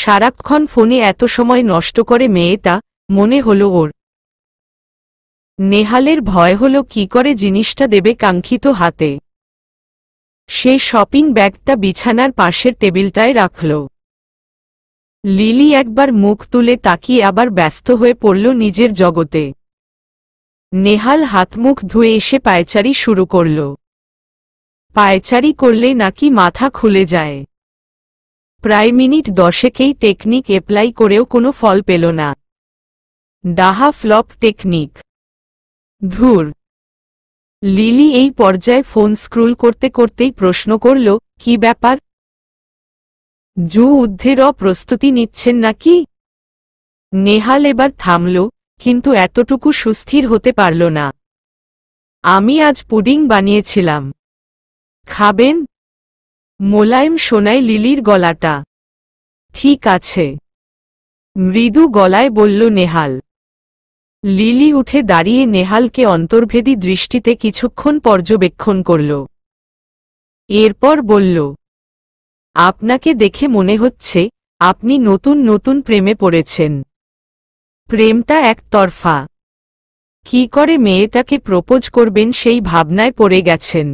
সারাক্ষণ ফোনে এত সময় নষ্ট করে মেয়েটা মনে হল ওর নেহালের ভয় হল কি করে জিনিসটা দেবে কাঙ্ক্ষিত হাতে সে শপিং ব্যাগটা বিছানার পাশের টেবিলটায় রাখল লিলি একবার মুখ তুলে তাকিয়ে আবার ব্যস্ত হয়ে পড়ল নিজের জগতে নেহাল হাতমুখ ধুয়ে এসে পায়চারি শুরু করল পায়চারি করলে নাকি মাথা খুলে যায় প্রায় মিনিট দশেকেই টেকনিক এপ্লাই করেও কোনো ফল পেল না দাহা ফ্লপ টেকনিক ধুর লিলি এই পর্যায়ে ফোন স্ক্রুল করতে করতেই প্রশ্ন করল কি ব্যাপার জু ঊর্ধ্বের প্রস্তুতি নিচ্ছেন নাকি নেহাল এবার থামল কিন্তু এতটুকু সুস্থির হতে পারল না আমি আজ পুডিং বানিয়েছিলাম খাবেন মোলায়েম শোনায় লিলির গলাটা ঠিক আছে মৃদু গলায় বলল নেহাল লিলি উঠে দাঁড়িয়ে নেহালকে অন্তর্ভেদী দৃষ্টিতে কিছুক্ষণ পর্যবেক্ষণ করল এরপর বলল আপনাকে দেখে মনে হচ্ছে আপনি নতুন নতুন প্রেমে পড়েছেন প্রেমটা একতরফা কি করে মেয়েটাকে প্রপোজ করবেন সেই ভাবনায় পড়ে গেছেন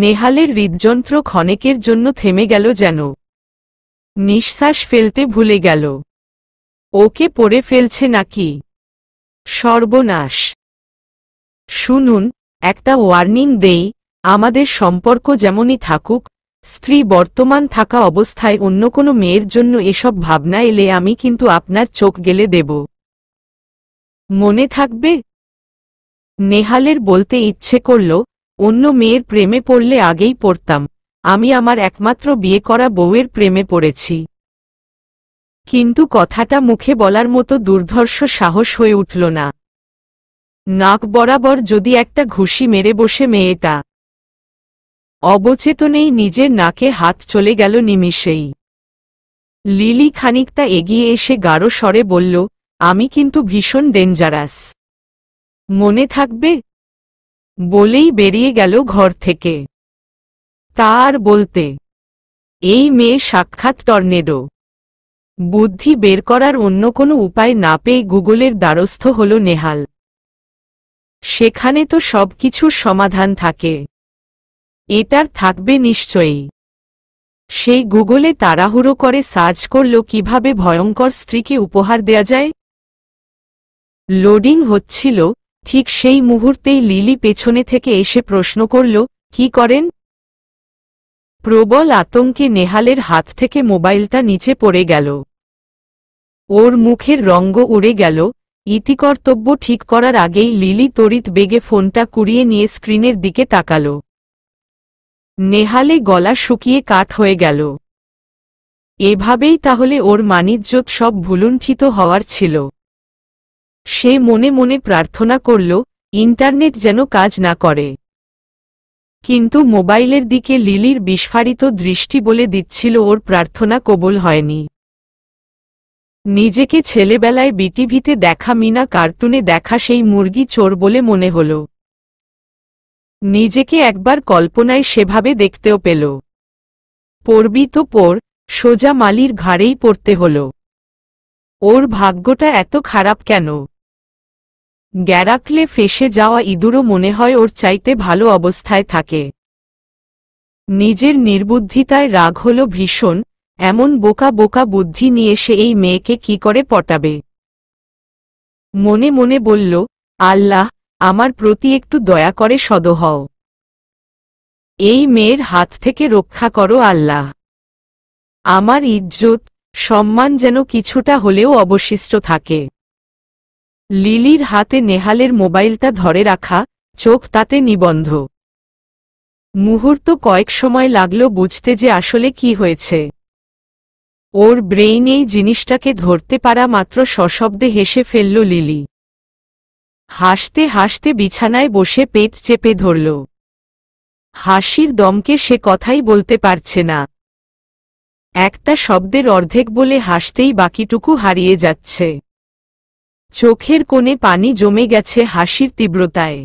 নেহালের হৃদযন্ত্র ক্ষণেকের জন্য থেমে গেল যেন নিঃশ্বাস ফেলতে ভুলে গেল ওকে পড়ে ফেলছে নাকি সর্বনাশ শুনুন একটা ওয়ার্নিং দেই আমাদের সম্পর্ক যেমনই থাকুক স্ত্রী বর্তমান থাকা অবস্থায় অন্য কোনো মেয়ের জন্য এসব ভাবনা এলে আমি কিন্তু আপনার চোখ গেলে দেব মনে থাকবে নেহালের বলতে ইচ্ছে করল অন্য মেয়ের প্রেমে পড়লে আগেই পড়তাম আমি আমার একমাত্র বিয়ে করা বউয়ের প্রেমে পড়েছি কিন্তু কথাটা মুখে বলার মতো দুর্ধর্ষ সাহস হয়ে উঠল না নাক বরাবর যদি একটা ঘুষি মেরে বসে মেয়েটা অবচেতনেই নিজের নাকে হাত চলে গেল নিমিষেই লিলি খানিকটা এগিয়ে এসে গাঢ় স্বরে বলল আমি কিন্তু ভীষণ ডেঞ্জারাস মনে থাকবে বলেই বেরিয়ে গেল ঘর থেকে তার বলতে এই মেয়ে সাক্ষাৎ টর্নেডো বুদ্ধি বের করার অন্য কোনো উপায় না পেয়ে গুগলের দ্বারস্থ হল নেহাল সেখানে তো সব কিছুর সমাধান থাকে এটার থাকবে নিশ্চয়ই সেই গুগলে তাড়াহুড়ো করে সার্চ করল কিভাবে ভয়ঙ্কর স্ত্রীকে উপহার দেয়া যায় লোডিং হচ্ছিল ঠিক সেই মুহূর্তেই লিলি পেছনে থেকে এসে প্রশ্ন করল কি করেন প্রবল আতঙ্কে নেহালের হাত থেকে মোবাইলটা নিচে পড়ে গেল ওর মুখের রঙ্গ উড়ে গেল ইতিকর্তব্য ঠিক করার আগেই লিলি তড়িৎ বেগে ফোনটা কুড়িয়ে নিয়ে স্ক্রিনের দিকে তাকালো নেহালে গলা শুকিয়ে কাঠ হয়ে গেল এভাবেই তাহলে ওর মানিজ্যোত সব ভুলুণ্ঠিত হওয়ার ছিল সে মনে মনে প্রার্থনা করল ইন্টারনেট যেন কাজ না করে কিন্তু মোবাইলের দিকে লিলির বিস্ফারিত দৃষ্টি বলে দিচ্ছিল ওর প্রার্থনা কবল হয়নি নিজেকে ছেলেবেলায় বিটিভিতে দেখা মিনা কার্টুনে দেখা সেই মুরগি চোর বলে মনে হলো নিজেকে একবার কল্পনায় সেভাবে দেখতেও পেল পড়বি তো পর সোজা মালির ঘাড়েই পড়তে হল ওর ভাগ্যটা এত খারাপ কেন গ্যারাকলে ফেসে যাওয়া ইঁদুরও মনে হয় ওর চাইতে ভালো অবস্থায় থাকে নিজের নির্বুদ্ধিতায় রাগ হল ভীষণ এমন বোকা বোকা বুদ্ধি নিয়ে সে এই মেয়েকে কি করে পটাবে মনে মনে বলল আল্লাহ আমার প্রতি একটু দয়া করে সদ হও এই মেয়ের হাত থেকে রক্ষা করো আল্লাহ আমার ইজ্জত সম্মান যেন কিছুটা হলেও অবশিষ্ট থাকে লিলির হাতে নেহালের মোবাইলটা ধরে রাখা চোখ তাতে নিবন্ধ মুহূর্ত কয়েক সময় লাগল বুঝতে যে আসলে কি হয়েছে ওর ব্রেইন এই জিনিসটাকে ধরতে পারা মাত্র সশব্দে হেসে ফেলল লিলি হাসতে হাসতে বিছানায় বসে পেট চেপে ধরল হাসির দমকে সে কথাই বলতে পারছে না একটা শব্দের অর্ধেক বলে হাসতেই বাকিটুকু হারিয়ে যাচ্ছে চোখের কোণে পানি জমে গেছে হাসির তীব্রতায়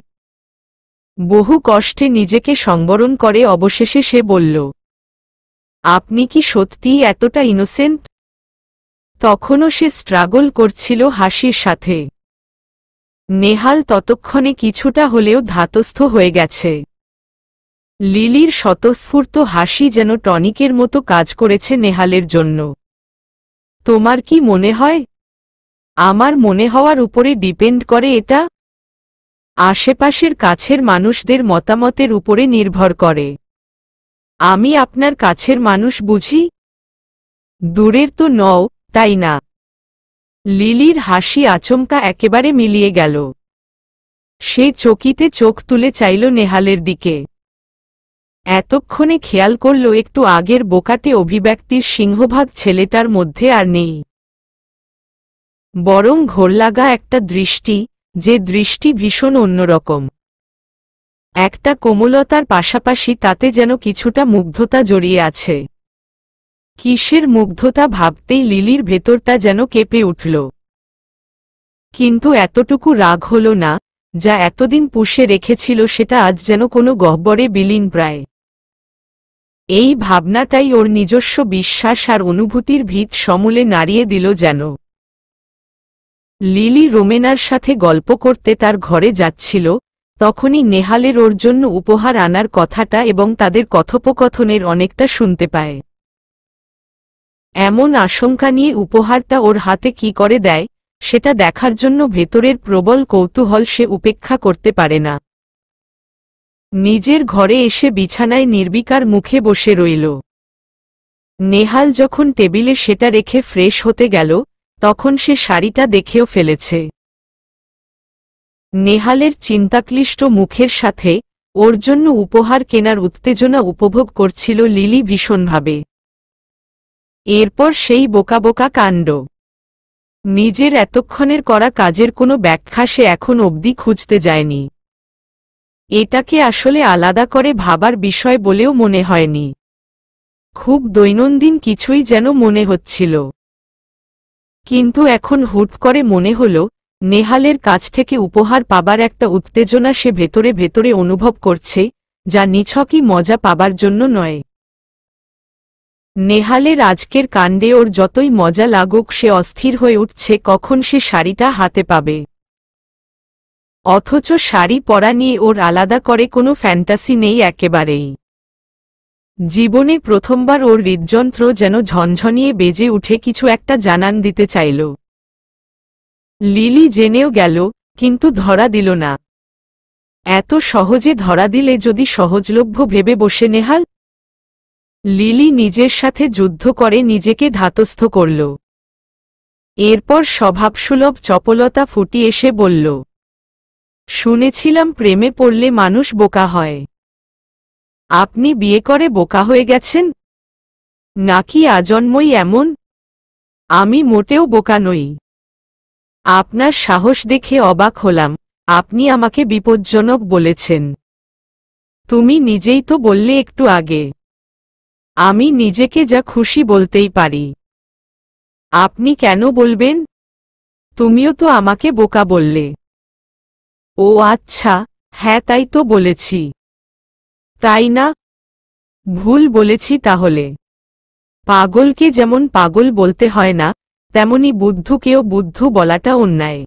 বহু কষ্টে নিজেকে সংবরণ করে অবশেষে সে বলল আপনি কি সত্যিই এতটা ইনোসেন্ট তখনও সে স্ট্রাগল করছিল হাসির সাথে নেহাল ততক্ষণে কিছুটা হলেও ধাতস্থ হয়ে গেছে লিলির স্বতঃস্ফূর্ত হাসি যেন টনিকের মতো কাজ করেছে নেহালের জন্য তোমার কি মনে হয় আমার মনে হওয়ার উপরে ডিপেন্ড করে এটা আশেপাশের কাছের মানুষদের মতামতের উপরে নির্ভর করে আমি আপনার কাছের মানুষ বুঝি দূরের তো নও তাই না লিলির হাসি আচমকা একেবারে মিলিয়ে গেল সে চকিতে চোখ তুলে চাইল নেহালের দিকে এতক্ষণে খেয়াল করল একটু আগের বোকাটে অভিব্যক্তির সিংহভাগ ছেলেটার মধ্যে আর নেই বরং ঘোরলাগা একটা দৃষ্টি যে দৃষ্টি ভীষণ অন্যরকম একটা কোমলতার পাশাপাশি তাতে যেন কিছুটা মুগ্ধতা জড়িয়ে আছে কিসের মুগ্ধতা ভাবতেই লিলির ভেতরটা যেন কেঁপে উঠল কিন্তু এতটুকু রাগ হল না যা এতদিন পুষে রেখেছিল সেটা আজ যেন কোনো গহ্বরে বিলীন প্রায় এই ভাবনাটাই ওর নিজস্ব বিশ্বাস আর অনুভূতির ভিত সমূলে নাড়িয়ে দিল যেন লিলি রোমেনার সাথে গল্প করতে তার ঘরে যাচ্ছিল তখনই নেহালের ওর জন্য উপহার আনার কথাটা এবং তাদের কথোপকথনের অনেকটা শুনতে পায় এমন আশঙ্কা নিয়ে উপহারটা ওর হাতে কি করে দেয় সেটা দেখার জন্য ভেতরের প্রবল কৌতূহল সে উপেক্ষা করতে পারে না নিজের ঘরে এসে বিছানায় নির্বিকার মুখে বসে রইল নেহাল যখন টেবিলে সেটা রেখে ফ্রেশ হতে গেল তখন সে শাড়িটা দেখেও ফেলেছে নেহালের চিন্তাক্লিষ্ট মুখের সাথে ওর জন্য উপহার কেনার উত্তেজনা উপভোগ করছিল লিলি ভীষণভাবে এরপর সেই বোকা বোকা কাণ্ড নিজের এতক্ষণের করা কাজের কোনো ব্যাখ্যা সে এখন অবধি খুঁজতে যায়নি এটাকে আসলে আলাদা করে ভাবার বিষয় বলেও মনে হয়নি খুব দৈনন্দিন কিছুই যেন মনে হচ্ছিল কিন্তু এখন হুট করে মনে হল নেহালের কাছ থেকে উপহার পাবার একটা উত্তেজনা সে ভেতরে ভেতরে অনুভব করছে যা নিছকই মজা পাবার জন্য নয় নেহালের আজকের কাণ্ডে ওর যতই মজা লাগুক সে অস্থির হয়ে উঠছে কখন সে শাড়িটা হাতে পাবে অথচ শাড়ি পরা নিয়ে ওর আলাদা করে কোনো ফ্যান্টাসি নেই একেবারেই জীবনে প্রথমবার ওর হৃদযন্ত্র যেন ঝনঝনিয়ে বেজে উঠে কিছু একটা জানান দিতে চাইল লিলি জেনেও গেল কিন্তু ধরা দিল না এত সহজে ধরা দিলে যদি সহজলভ্য ভেবে বসে নেহাল লিলি নিজের সাথে যুদ্ধ করে নিজেকে ধাতস্থ করল এরপর স্বভাবসুলভ চপলতা ফুটি এসে বলল শুনেছিলাম প্রেমে পড়লে মানুষ বোকা হয় আপনি বিয়ে করে বোকা হয়ে গেছেন নাকি আজন্মই এমন আমি মোটেও বোকা নই আপনার সাহস দেখে অবাক হলাম আপনি আমাকে বিপজ্জনক বলেছেন তুমি নিজেই তো বললে একটু আগে আমি নিজেকে যা খুশি বলতেই পারি আপনি কেন বলবেন তুমিও তো আমাকে বোকা বললে ও আচ্ছা হ্যাঁ তাই তো বলেছি তাই না ভুল বলেছি তাহলে পাগলকে যেমন পাগল বলতে হয় না তেমনি বুদ্ধকেও বুদ্ধ বলাটা অন্যায়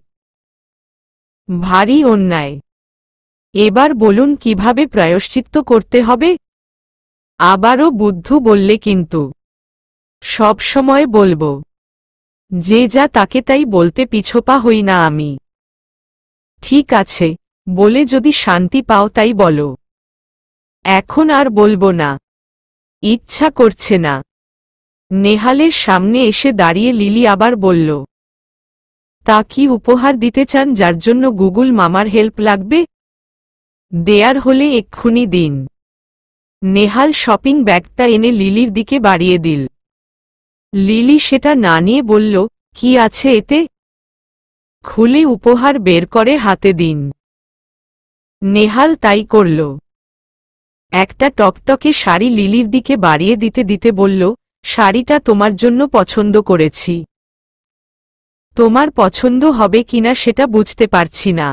ভারী অন্যায় এবার বলুন কিভাবে প্রায়শ্চিত্ত করতে হবে আবারও বুদ্ধ বললে কিন্তু সব সময় বলব যে যা তাকে তাই বলতে পিছপা হই না আমি ঠিক আছে বলে যদি শান্তি পাও তাই বলো এখন আর বলবো না ইচ্ছা করছে না নেহালের সামনে এসে দাঁড়িয়ে লিলি আবার বলল তা কি উপহার দিতে চান যার জন্য গুগল মামার হেল্প লাগবে দেয়ার হলে এক্ষুনি দিন নেহাল শপিং ব্যাগটা এনে লিলির দিকে বাড়িয়ে দিল লিলি সেটা না নিয়ে বলল কি আছে এতে খুলে উপহার বের করে হাতে দিন নেহাল তাই করল একটা টকটকে শাড়ি লিলির দিকে বাড়িয়ে দিতে দিতে বলল শাড়িটা তোমার জন্য পছন্দ করেছি তোমার পছন্দ হবে কিনা সেটা বুঝতে পারছি না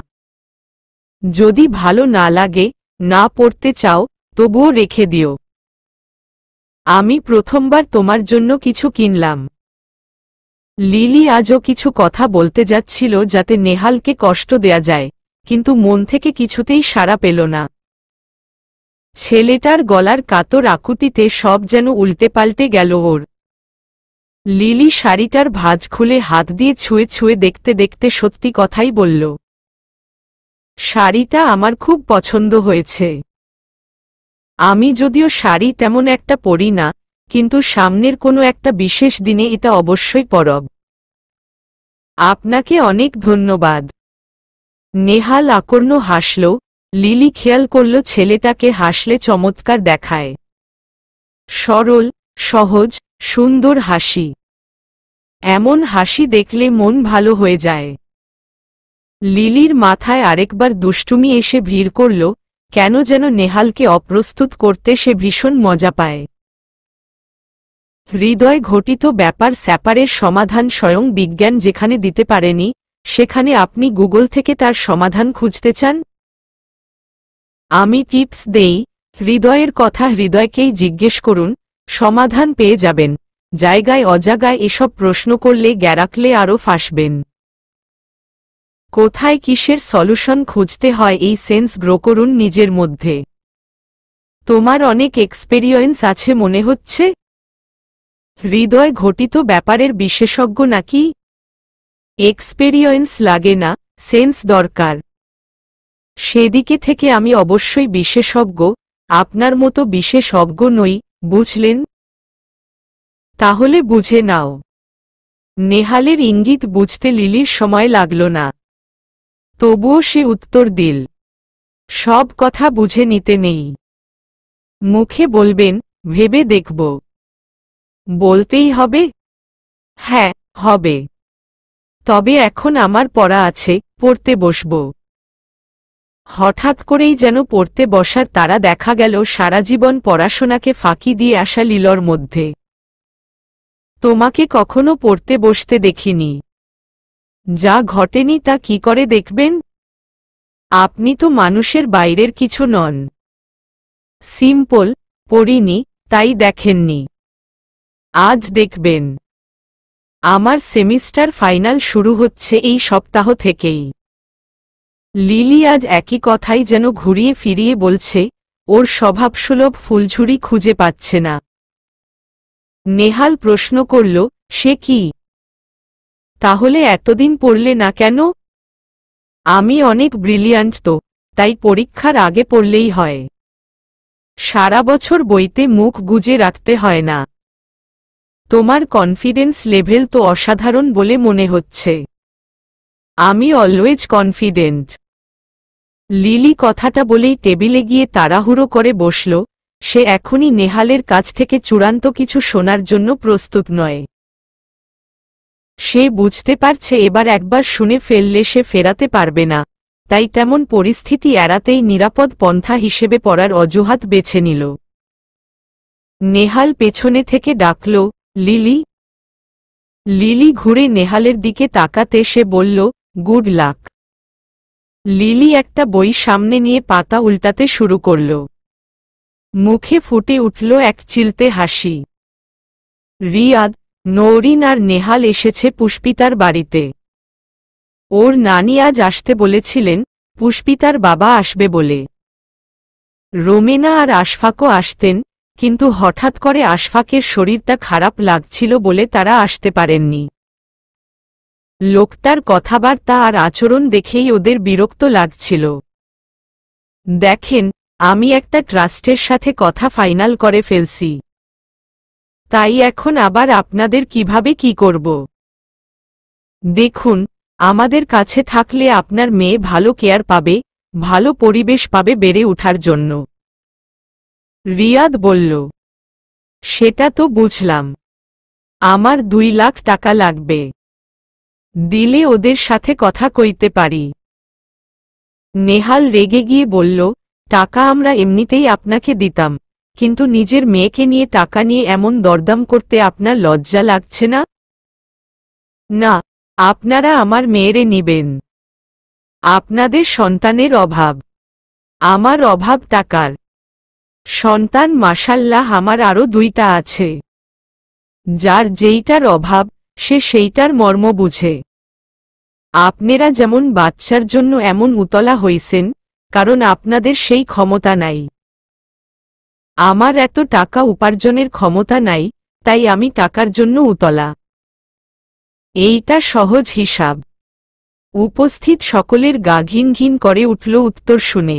যদি ভালো না লাগে না পড়তে চাও তবুও রেখে দিও আমি প্রথমবার তোমার জন্য কিছু কিনলাম লিলি আজও কিছু কথা বলতে যাচ্ছিল যাতে নেহালকে কষ্ট দেয়া যায় কিন্তু মন থেকে কিছুতেই সাড়া পেল না ছেলেটার গলার কাতর আকুতিতে সব যেন উল্টে পাল্টে গেল ওর লিলি শাড়িটার ভাজ খুলে হাত দিয়ে ছুঁয়ে ছুঁয়ে দেখতে দেখতে সত্যি কথাই বলল শাড়িটা আমার খুব পছন্দ হয়েছে আমি যদিও শাড়ি তেমন একটা পরি না কিন্তু সামনের কোনো একটা বিশেষ দিনে এটা অবশ্যই পরব আপনাকে অনেক ধন্যবাদ নেহাল আকর্ণ হাসল লিলি খেয়াল করল ছেলেটাকে হাসলে চমৎকার দেখায় সরল সহজ সুন্দর হাসি এমন হাসি দেখলে মন ভালো হয়ে যায় লিলির মাথায় আরেকবার দুষ্টুমি এসে ভিড় করল কেন যেন নেহালকে অপ্রস্তুত করতে সে ভীষণ মজা পায় হৃদয় ঘটিত ব্যাপার স্যাপারের সমাধান স্বয়ং বিজ্ঞান যেখানে দিতে পারেনি সেখানে আপনি গুগল থেকে তার সমাধান খুঁজতে চান আমি টিপস দেই হৃদয়ের কথা হৃদয়কেই জিজ্ঞেস করুন সমাধান পেয়ে যাবেন জায়গায় অজাগায় এসব প্রশ্ন করলে গ্যারাকলে আরও ফাঁসবেন কোথায় কিসের সলিউশন খুঁজতে হয় এই সেন্স গ্রো করুন নিজের মধ্যে তোমার অনেক এক্সপেরিয়েন্স আছে মনে হচ্ছে হৃদয় ঘটিত ব্যাপারের বিশেষজ্ঞ নাকি এক্সপেরিয়েন্স লাগে না সেন্স দরকার সেদিকে থেকে আমি অবশ্যই বিশেষজ্ঞ আপনার মতো বিশেষজ্ঞ নই বুঝলেন তাহলে বুঝে নাও নেহালের ইঙ্গিত বুঝতে লিলির সময় লাগল না তবুও সে উত্তর দিল সব কথা বুঝে নিতে নেই মুখে বলবেন ভেবে দেখব বলতেই হবে হ্যাঁ হবে তবে এখন আমার পড়া আছে পড়তে বসব হঠাৎ করেই যেন পড়তে বসার তারা দেখা গেল সারা জীবন পড়াশোনাকে ফাঁকি দিয়ে আসা লীলর মধ্যে তোমাকে কখনো পড়তে বসতে দেখিনি যা ঘটেনি তা কি করে দেখবেন আপনি তো মানুষের বাইরের কিছু নন সিম্পল পড়িনি তাই দেখেননি আজ দেখবেন আমার সেমিস্টার ফাইনাল শুরু হচ্ছে এই সপ্তাহ থেকেই লিলি আজ একই কথাই যেন ঘুরিয়ে ফিরিয়ে বলছে ওর স্বভাবসুলভ ফুলঝুরি খুঁজে পাচ্ছে না নেহাল প্রশ্ন করল সে কি তাহলে এতদিন পড়লে না কেন আমি অনেক ব্রিলিয়ান্ট তো তাই পরীক্ষার আগে পড়লেই হয় সারা বছর বইতে মুখ গুজে রাখতে হয় না তোমার কনফিডেন্স লেভেল তো অসাধারণ বলে মনে হচ্ছে আমি অলওয়েজ কনফিডেন্ট লিলি কথাটা বলেই টেবিলে গিয়ে তাড়াহুড়ো করে বসল সে এখনই নেহালের কাছ থেকে চূড়ান্ত কিছু শোনার জন্য প্রস্তুত নয় সে বুঝতে পারছে এবার একবার শুনে ফেললে সে ফেরাতে পারবে না তাই তেমন পরিস্থিতি এড়াতেই নিরাপদ পন্থা হিসেবে পড়ার অজুহাত বেছে নিল নেহাল পেছনে থেকে ডাকল লিলি লিলি ঘুরে নেহালের দিকে তাকাতে সে বলল গুড লাক লিলি একটা বই সামনে নিয়ে পাতা উল্টাতে শুরু করল মুখে ফুটে উঠল এক চিলতে হাসি রিয়াদ নৌরিন আর নেহাল এসেছে পুষ্পিতার বাড়িতে ওর নানি আজ আসতে বলেছিলেন পুষ্পিতার বাবা আসবে বলে রোমেনা আর আশফাকও আসতেন কিন্তু হঠাৎ করে আশফাকের শরীরটা খারাপ লাগছিল বলে তারা আসতে পারেননি লোকটার কথাবার্তা আর আচরণ দেখেই ওদের বিরক্ত লাগছিল দেখেন আমি একটা ট্রাস্টের সাথে কথা ফাইনাল করে ফেলছি তাই এখন আবার আপনাদের কিভাবে কি করব দেখুন আমাদের কাছে থাকলে আপনার মেয়ে ভালো কেয়ার পাবে ভালো পরিবেশ পাবে বেড়ে ওঠার জন্য রিয়াদ বলল সেটা তো বুঝলাম আমার দুই লাখ টাকা লাগবে দিলে ওদের সাথে কথা কইতে পারি নেহাল রেগে গিয়ে বলল টাকা আমরা এমনিতেই আপনাকে দিতাম কিন্তু নিজের মেয়েকে নিয়ে টাকা নিয়ে এমন দরদাম করতে আপনার লজ্জা লাগছে না না আপনারা আমার মেয়েরে নিবেন আপনাদের সন্তানের অভাব আমার অভাব টাকার সন্তান মাসাল্লাহ আমার আরও দুইটা আছে যার যেইটার অভাব সে সেইটার মর্ম বুঝে আপনারা যেমন বাচ্চার জন্য এমন উতলা হইছেন কারণ আপনাদের সেই ক্ষমতা নাই আমার এত টাকা উপার্জনের ক্ষমতা নাই তাই আমি টাকার জন্য উতলা এইটা সহজ হিসাব উপস্থিত সকলের গা ঘিন ঘিন করে উঠল উত্তর শুনে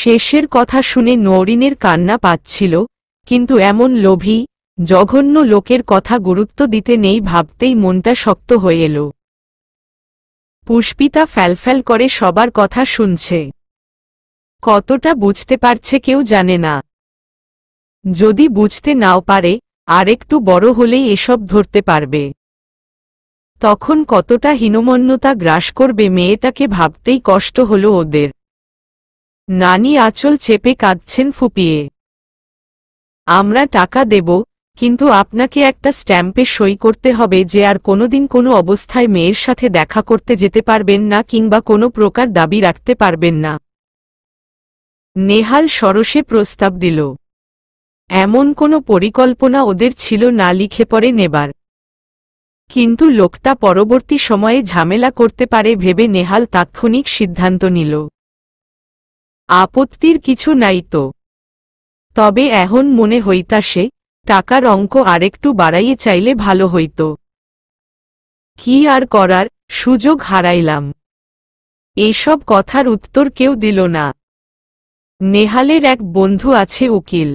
শেষের কথা শুনে নৌরিনের কান্না পাচ্ছিল কিন্তু এমন লোভী জঘন্য লোকের কথা গুরুত্ব দিতে নেই ভাবতেই মনটা শক্ত হয়ে এল পুষ্পিতা ফ্যালফ্যাল করে সবার কথা শুনছে কতটা বুঝতে পারছে কেউ জানে না যদি বুঝতে নাও পারে আরেকটু বড় হলেই এসব ধরতে পারবে তখন কতটা হীনমন্যতা গ্রাস করবে মেয়েটাকে ভাবতেই কষ্ট হল ওদের নানি আঁচল চেপে কাঁদছেন ফুপিয়ে আমরা টাকা দেব কিন্তু আপনাকে একটা স্ট্যাম্পে সই করতে হবে যে আর কোনোদিন কোনো অবস্থায় মেয়ের সাথে দেখা করতে যেতে পারবেন না কিংবা কোনো প্রকার দাবি রাখতে পারবেন না নেহাল সরসে প্রস্তাব দিল এমন কোনো পরিকল্পনা ওদের ছিল না লিখে পরে নেবার কিন্তু লোকটা পরবর্তী সময়ে ঝামেলা করতে পারে ভেবে নেহাল তাৎক্ষণিক সিদ্ধান্ত নিল আপত্তির কিছু নাই তো তবে এখন মনে হইতাসে টাকার অঙ্ক আরেকটু বাড়াইয়ে চাইলে ভালো হইত কি আর করার সুযোগ হারাইলাম এসব কথার উত্তর কেউ দিল না নেহালের এক বন্ধু আছে উকিল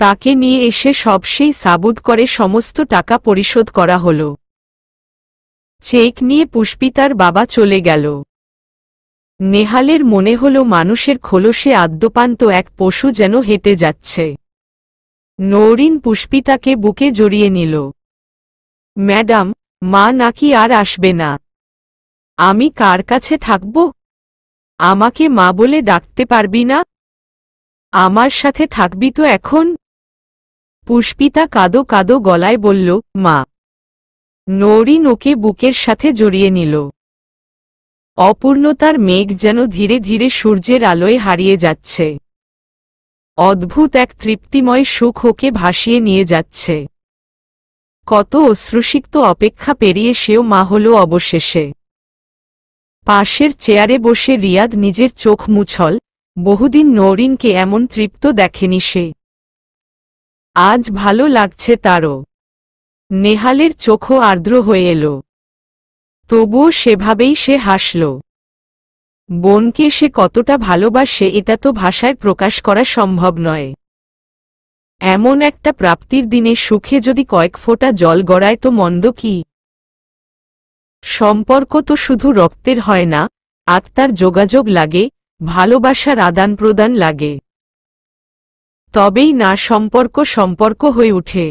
তাকে নিয়ে এসে সব সেই সাবুদ করে সমস্ত টাকা পরিশোধ করা হল চেক নিয়ে পুষ্পিতার বাবা চলে গেল নেহালের মনে হল মানুষের খোলসে আদ্যপান্ত এক পশু যেন হেঁটে যাচ্ছে নৌরিন পুষ্পিতাকে বুকে জড়িয়ে নিল ম্যাডাম মা নাকি আর আসবে না আমি কার কাছে থাকব আমাকে মা বলে ডাকতে পারবি না আমার সাথে থাকবি তো এখন পুষ্পিতা কাদো কাদো গলায় বলল মা নরিন ওকে বুকের সাথে জড়িয়ে নিল অপূর্ণতার মেঘ যেন ধীরে ধীরে সূর্যের আলোয় হারিয়ে যাচ্ছে অদ্ভুত এক তৃপ্তিময় সুখ ওকে ভাসিয়ে নিয়ে যাচ্ছে কত অশ্রুসিক্ত অপেক্ষা পেরিয়ে সেও মা হল অবশেষে পাশের চেয়ারে বসে রিয়াদ নিজের চোখ মুছল বহুদিন নৌরিনকে এমন তৃপ্ত দেখেনি সে আজ ভালো লাগছে তারও নেহালের চোখও আর্দ্র হয়ে এল তবুও সেভাবেই সে হাসল বোনকে সে কতটা ভালোবাসে এটা তো ভাষায় প্রকাশ করা সম্ভব নয় এমন একটা প্রাপ্তির দিনে সুখে যদি কয়েক ফোঁটা জল গড়ায় তো মন্দ কী সম্পর্ক তো শুধু রক্তের হয় না আত্মার যোগাযোগ লাগে ভালোবাসার আদান প্রদান লাগে তবেই না সম্পর্ক সম্পর্ক হয়ে উঠে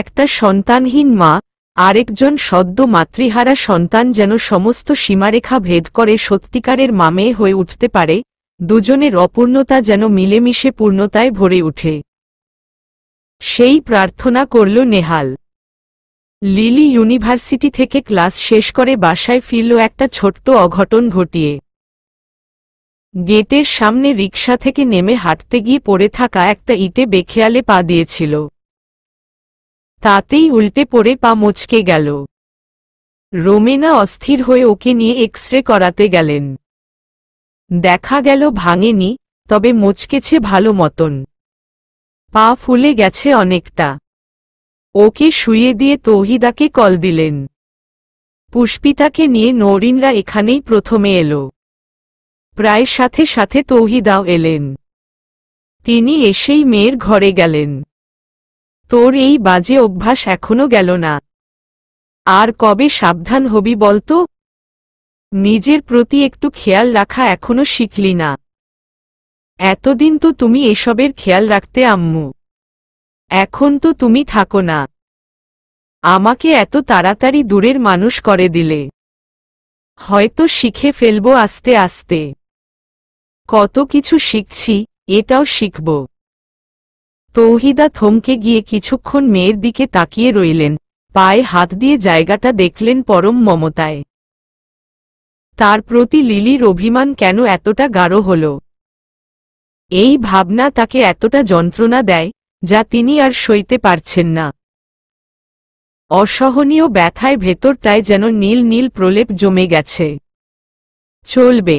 একটা সন্তানহীন মা আরেকজন সদ্য মাতৃহারা সন্তান যেন সমস্ত সীমারেখা ভেদ করে সত্যিকারের মামে হয়ে উঠতে পারে দুজনের অপূর্ণতা যেন মিলেমিশে পূর্ণতায় ভরে উঠে সেই প্রার্থনা করল নেহাল লিলি ইউনিভার্সিটি থেকে ক্লাস শেষ করে বাসায় ফিরল একটা ছোট্ট অঘটন ঘটিয়ে গেটের সামনে রিকশা থেকে নেমে হাঁটতে গিয়ে পড়ে থাকা একটা ইটে বেখেয়ালে পা দিয়েছিল তাতেই উল্টে পড়ে পা মচকে গেল রোমেনা অস্থির হয়ে ওকে নিয়ে এক্স রে করাতে গেলেন দেখা গেল ভাঙেনি তবে মচকেছে ভালো মতন পা ফুলে গেছে অনেকটা ওকে শুয়ে দিয়ে তৌহিদাকে কল দিলেন পুষ্পিতাকে নিয়ে নরিনরা এখানেই প্রথমে এলো প্রায় সাথে সাথে তৌহিদাও এলেন তিনি এসেই মেয়ের ঘরে গেলেন তোর এই বাজে অভ্যাস এখনো গেল না আর কবে সাবধান হবি বলতো নিজের প্রতি একটু খেয়াল রাখা এখনো শিখলি না এতদিন তো তুমি এসবের খেয়াল রাখতে আম্মু এখন তো তুমি থাকো না আমাকে এত তাড়াতাড়ি দূরের মানুষ করে দিলে হয়তো শিখে ফেলব আস্তে আস্তে কত কিছু শিখছি এটাও শিখব তৌহিদা থমকে গিয়ে কিছুক্ষণ মেয়ের দিকে তাকিয়ে রইলেন পায়ে হাত দিয়ে জায়গাটা দেখলেন পরম মমতায় তার প্রতি লিলির অভিমান কেন এতটা গাঢ় হল এই ভাবনা তাকে এতটা যন্ত্রণা দেয় যা তিনি আর সইতে পারছেন না অসহনীয় ব্যথায় ভেতরটায় যেন নীল নীল প্রলেপ জমে গেছে চলবে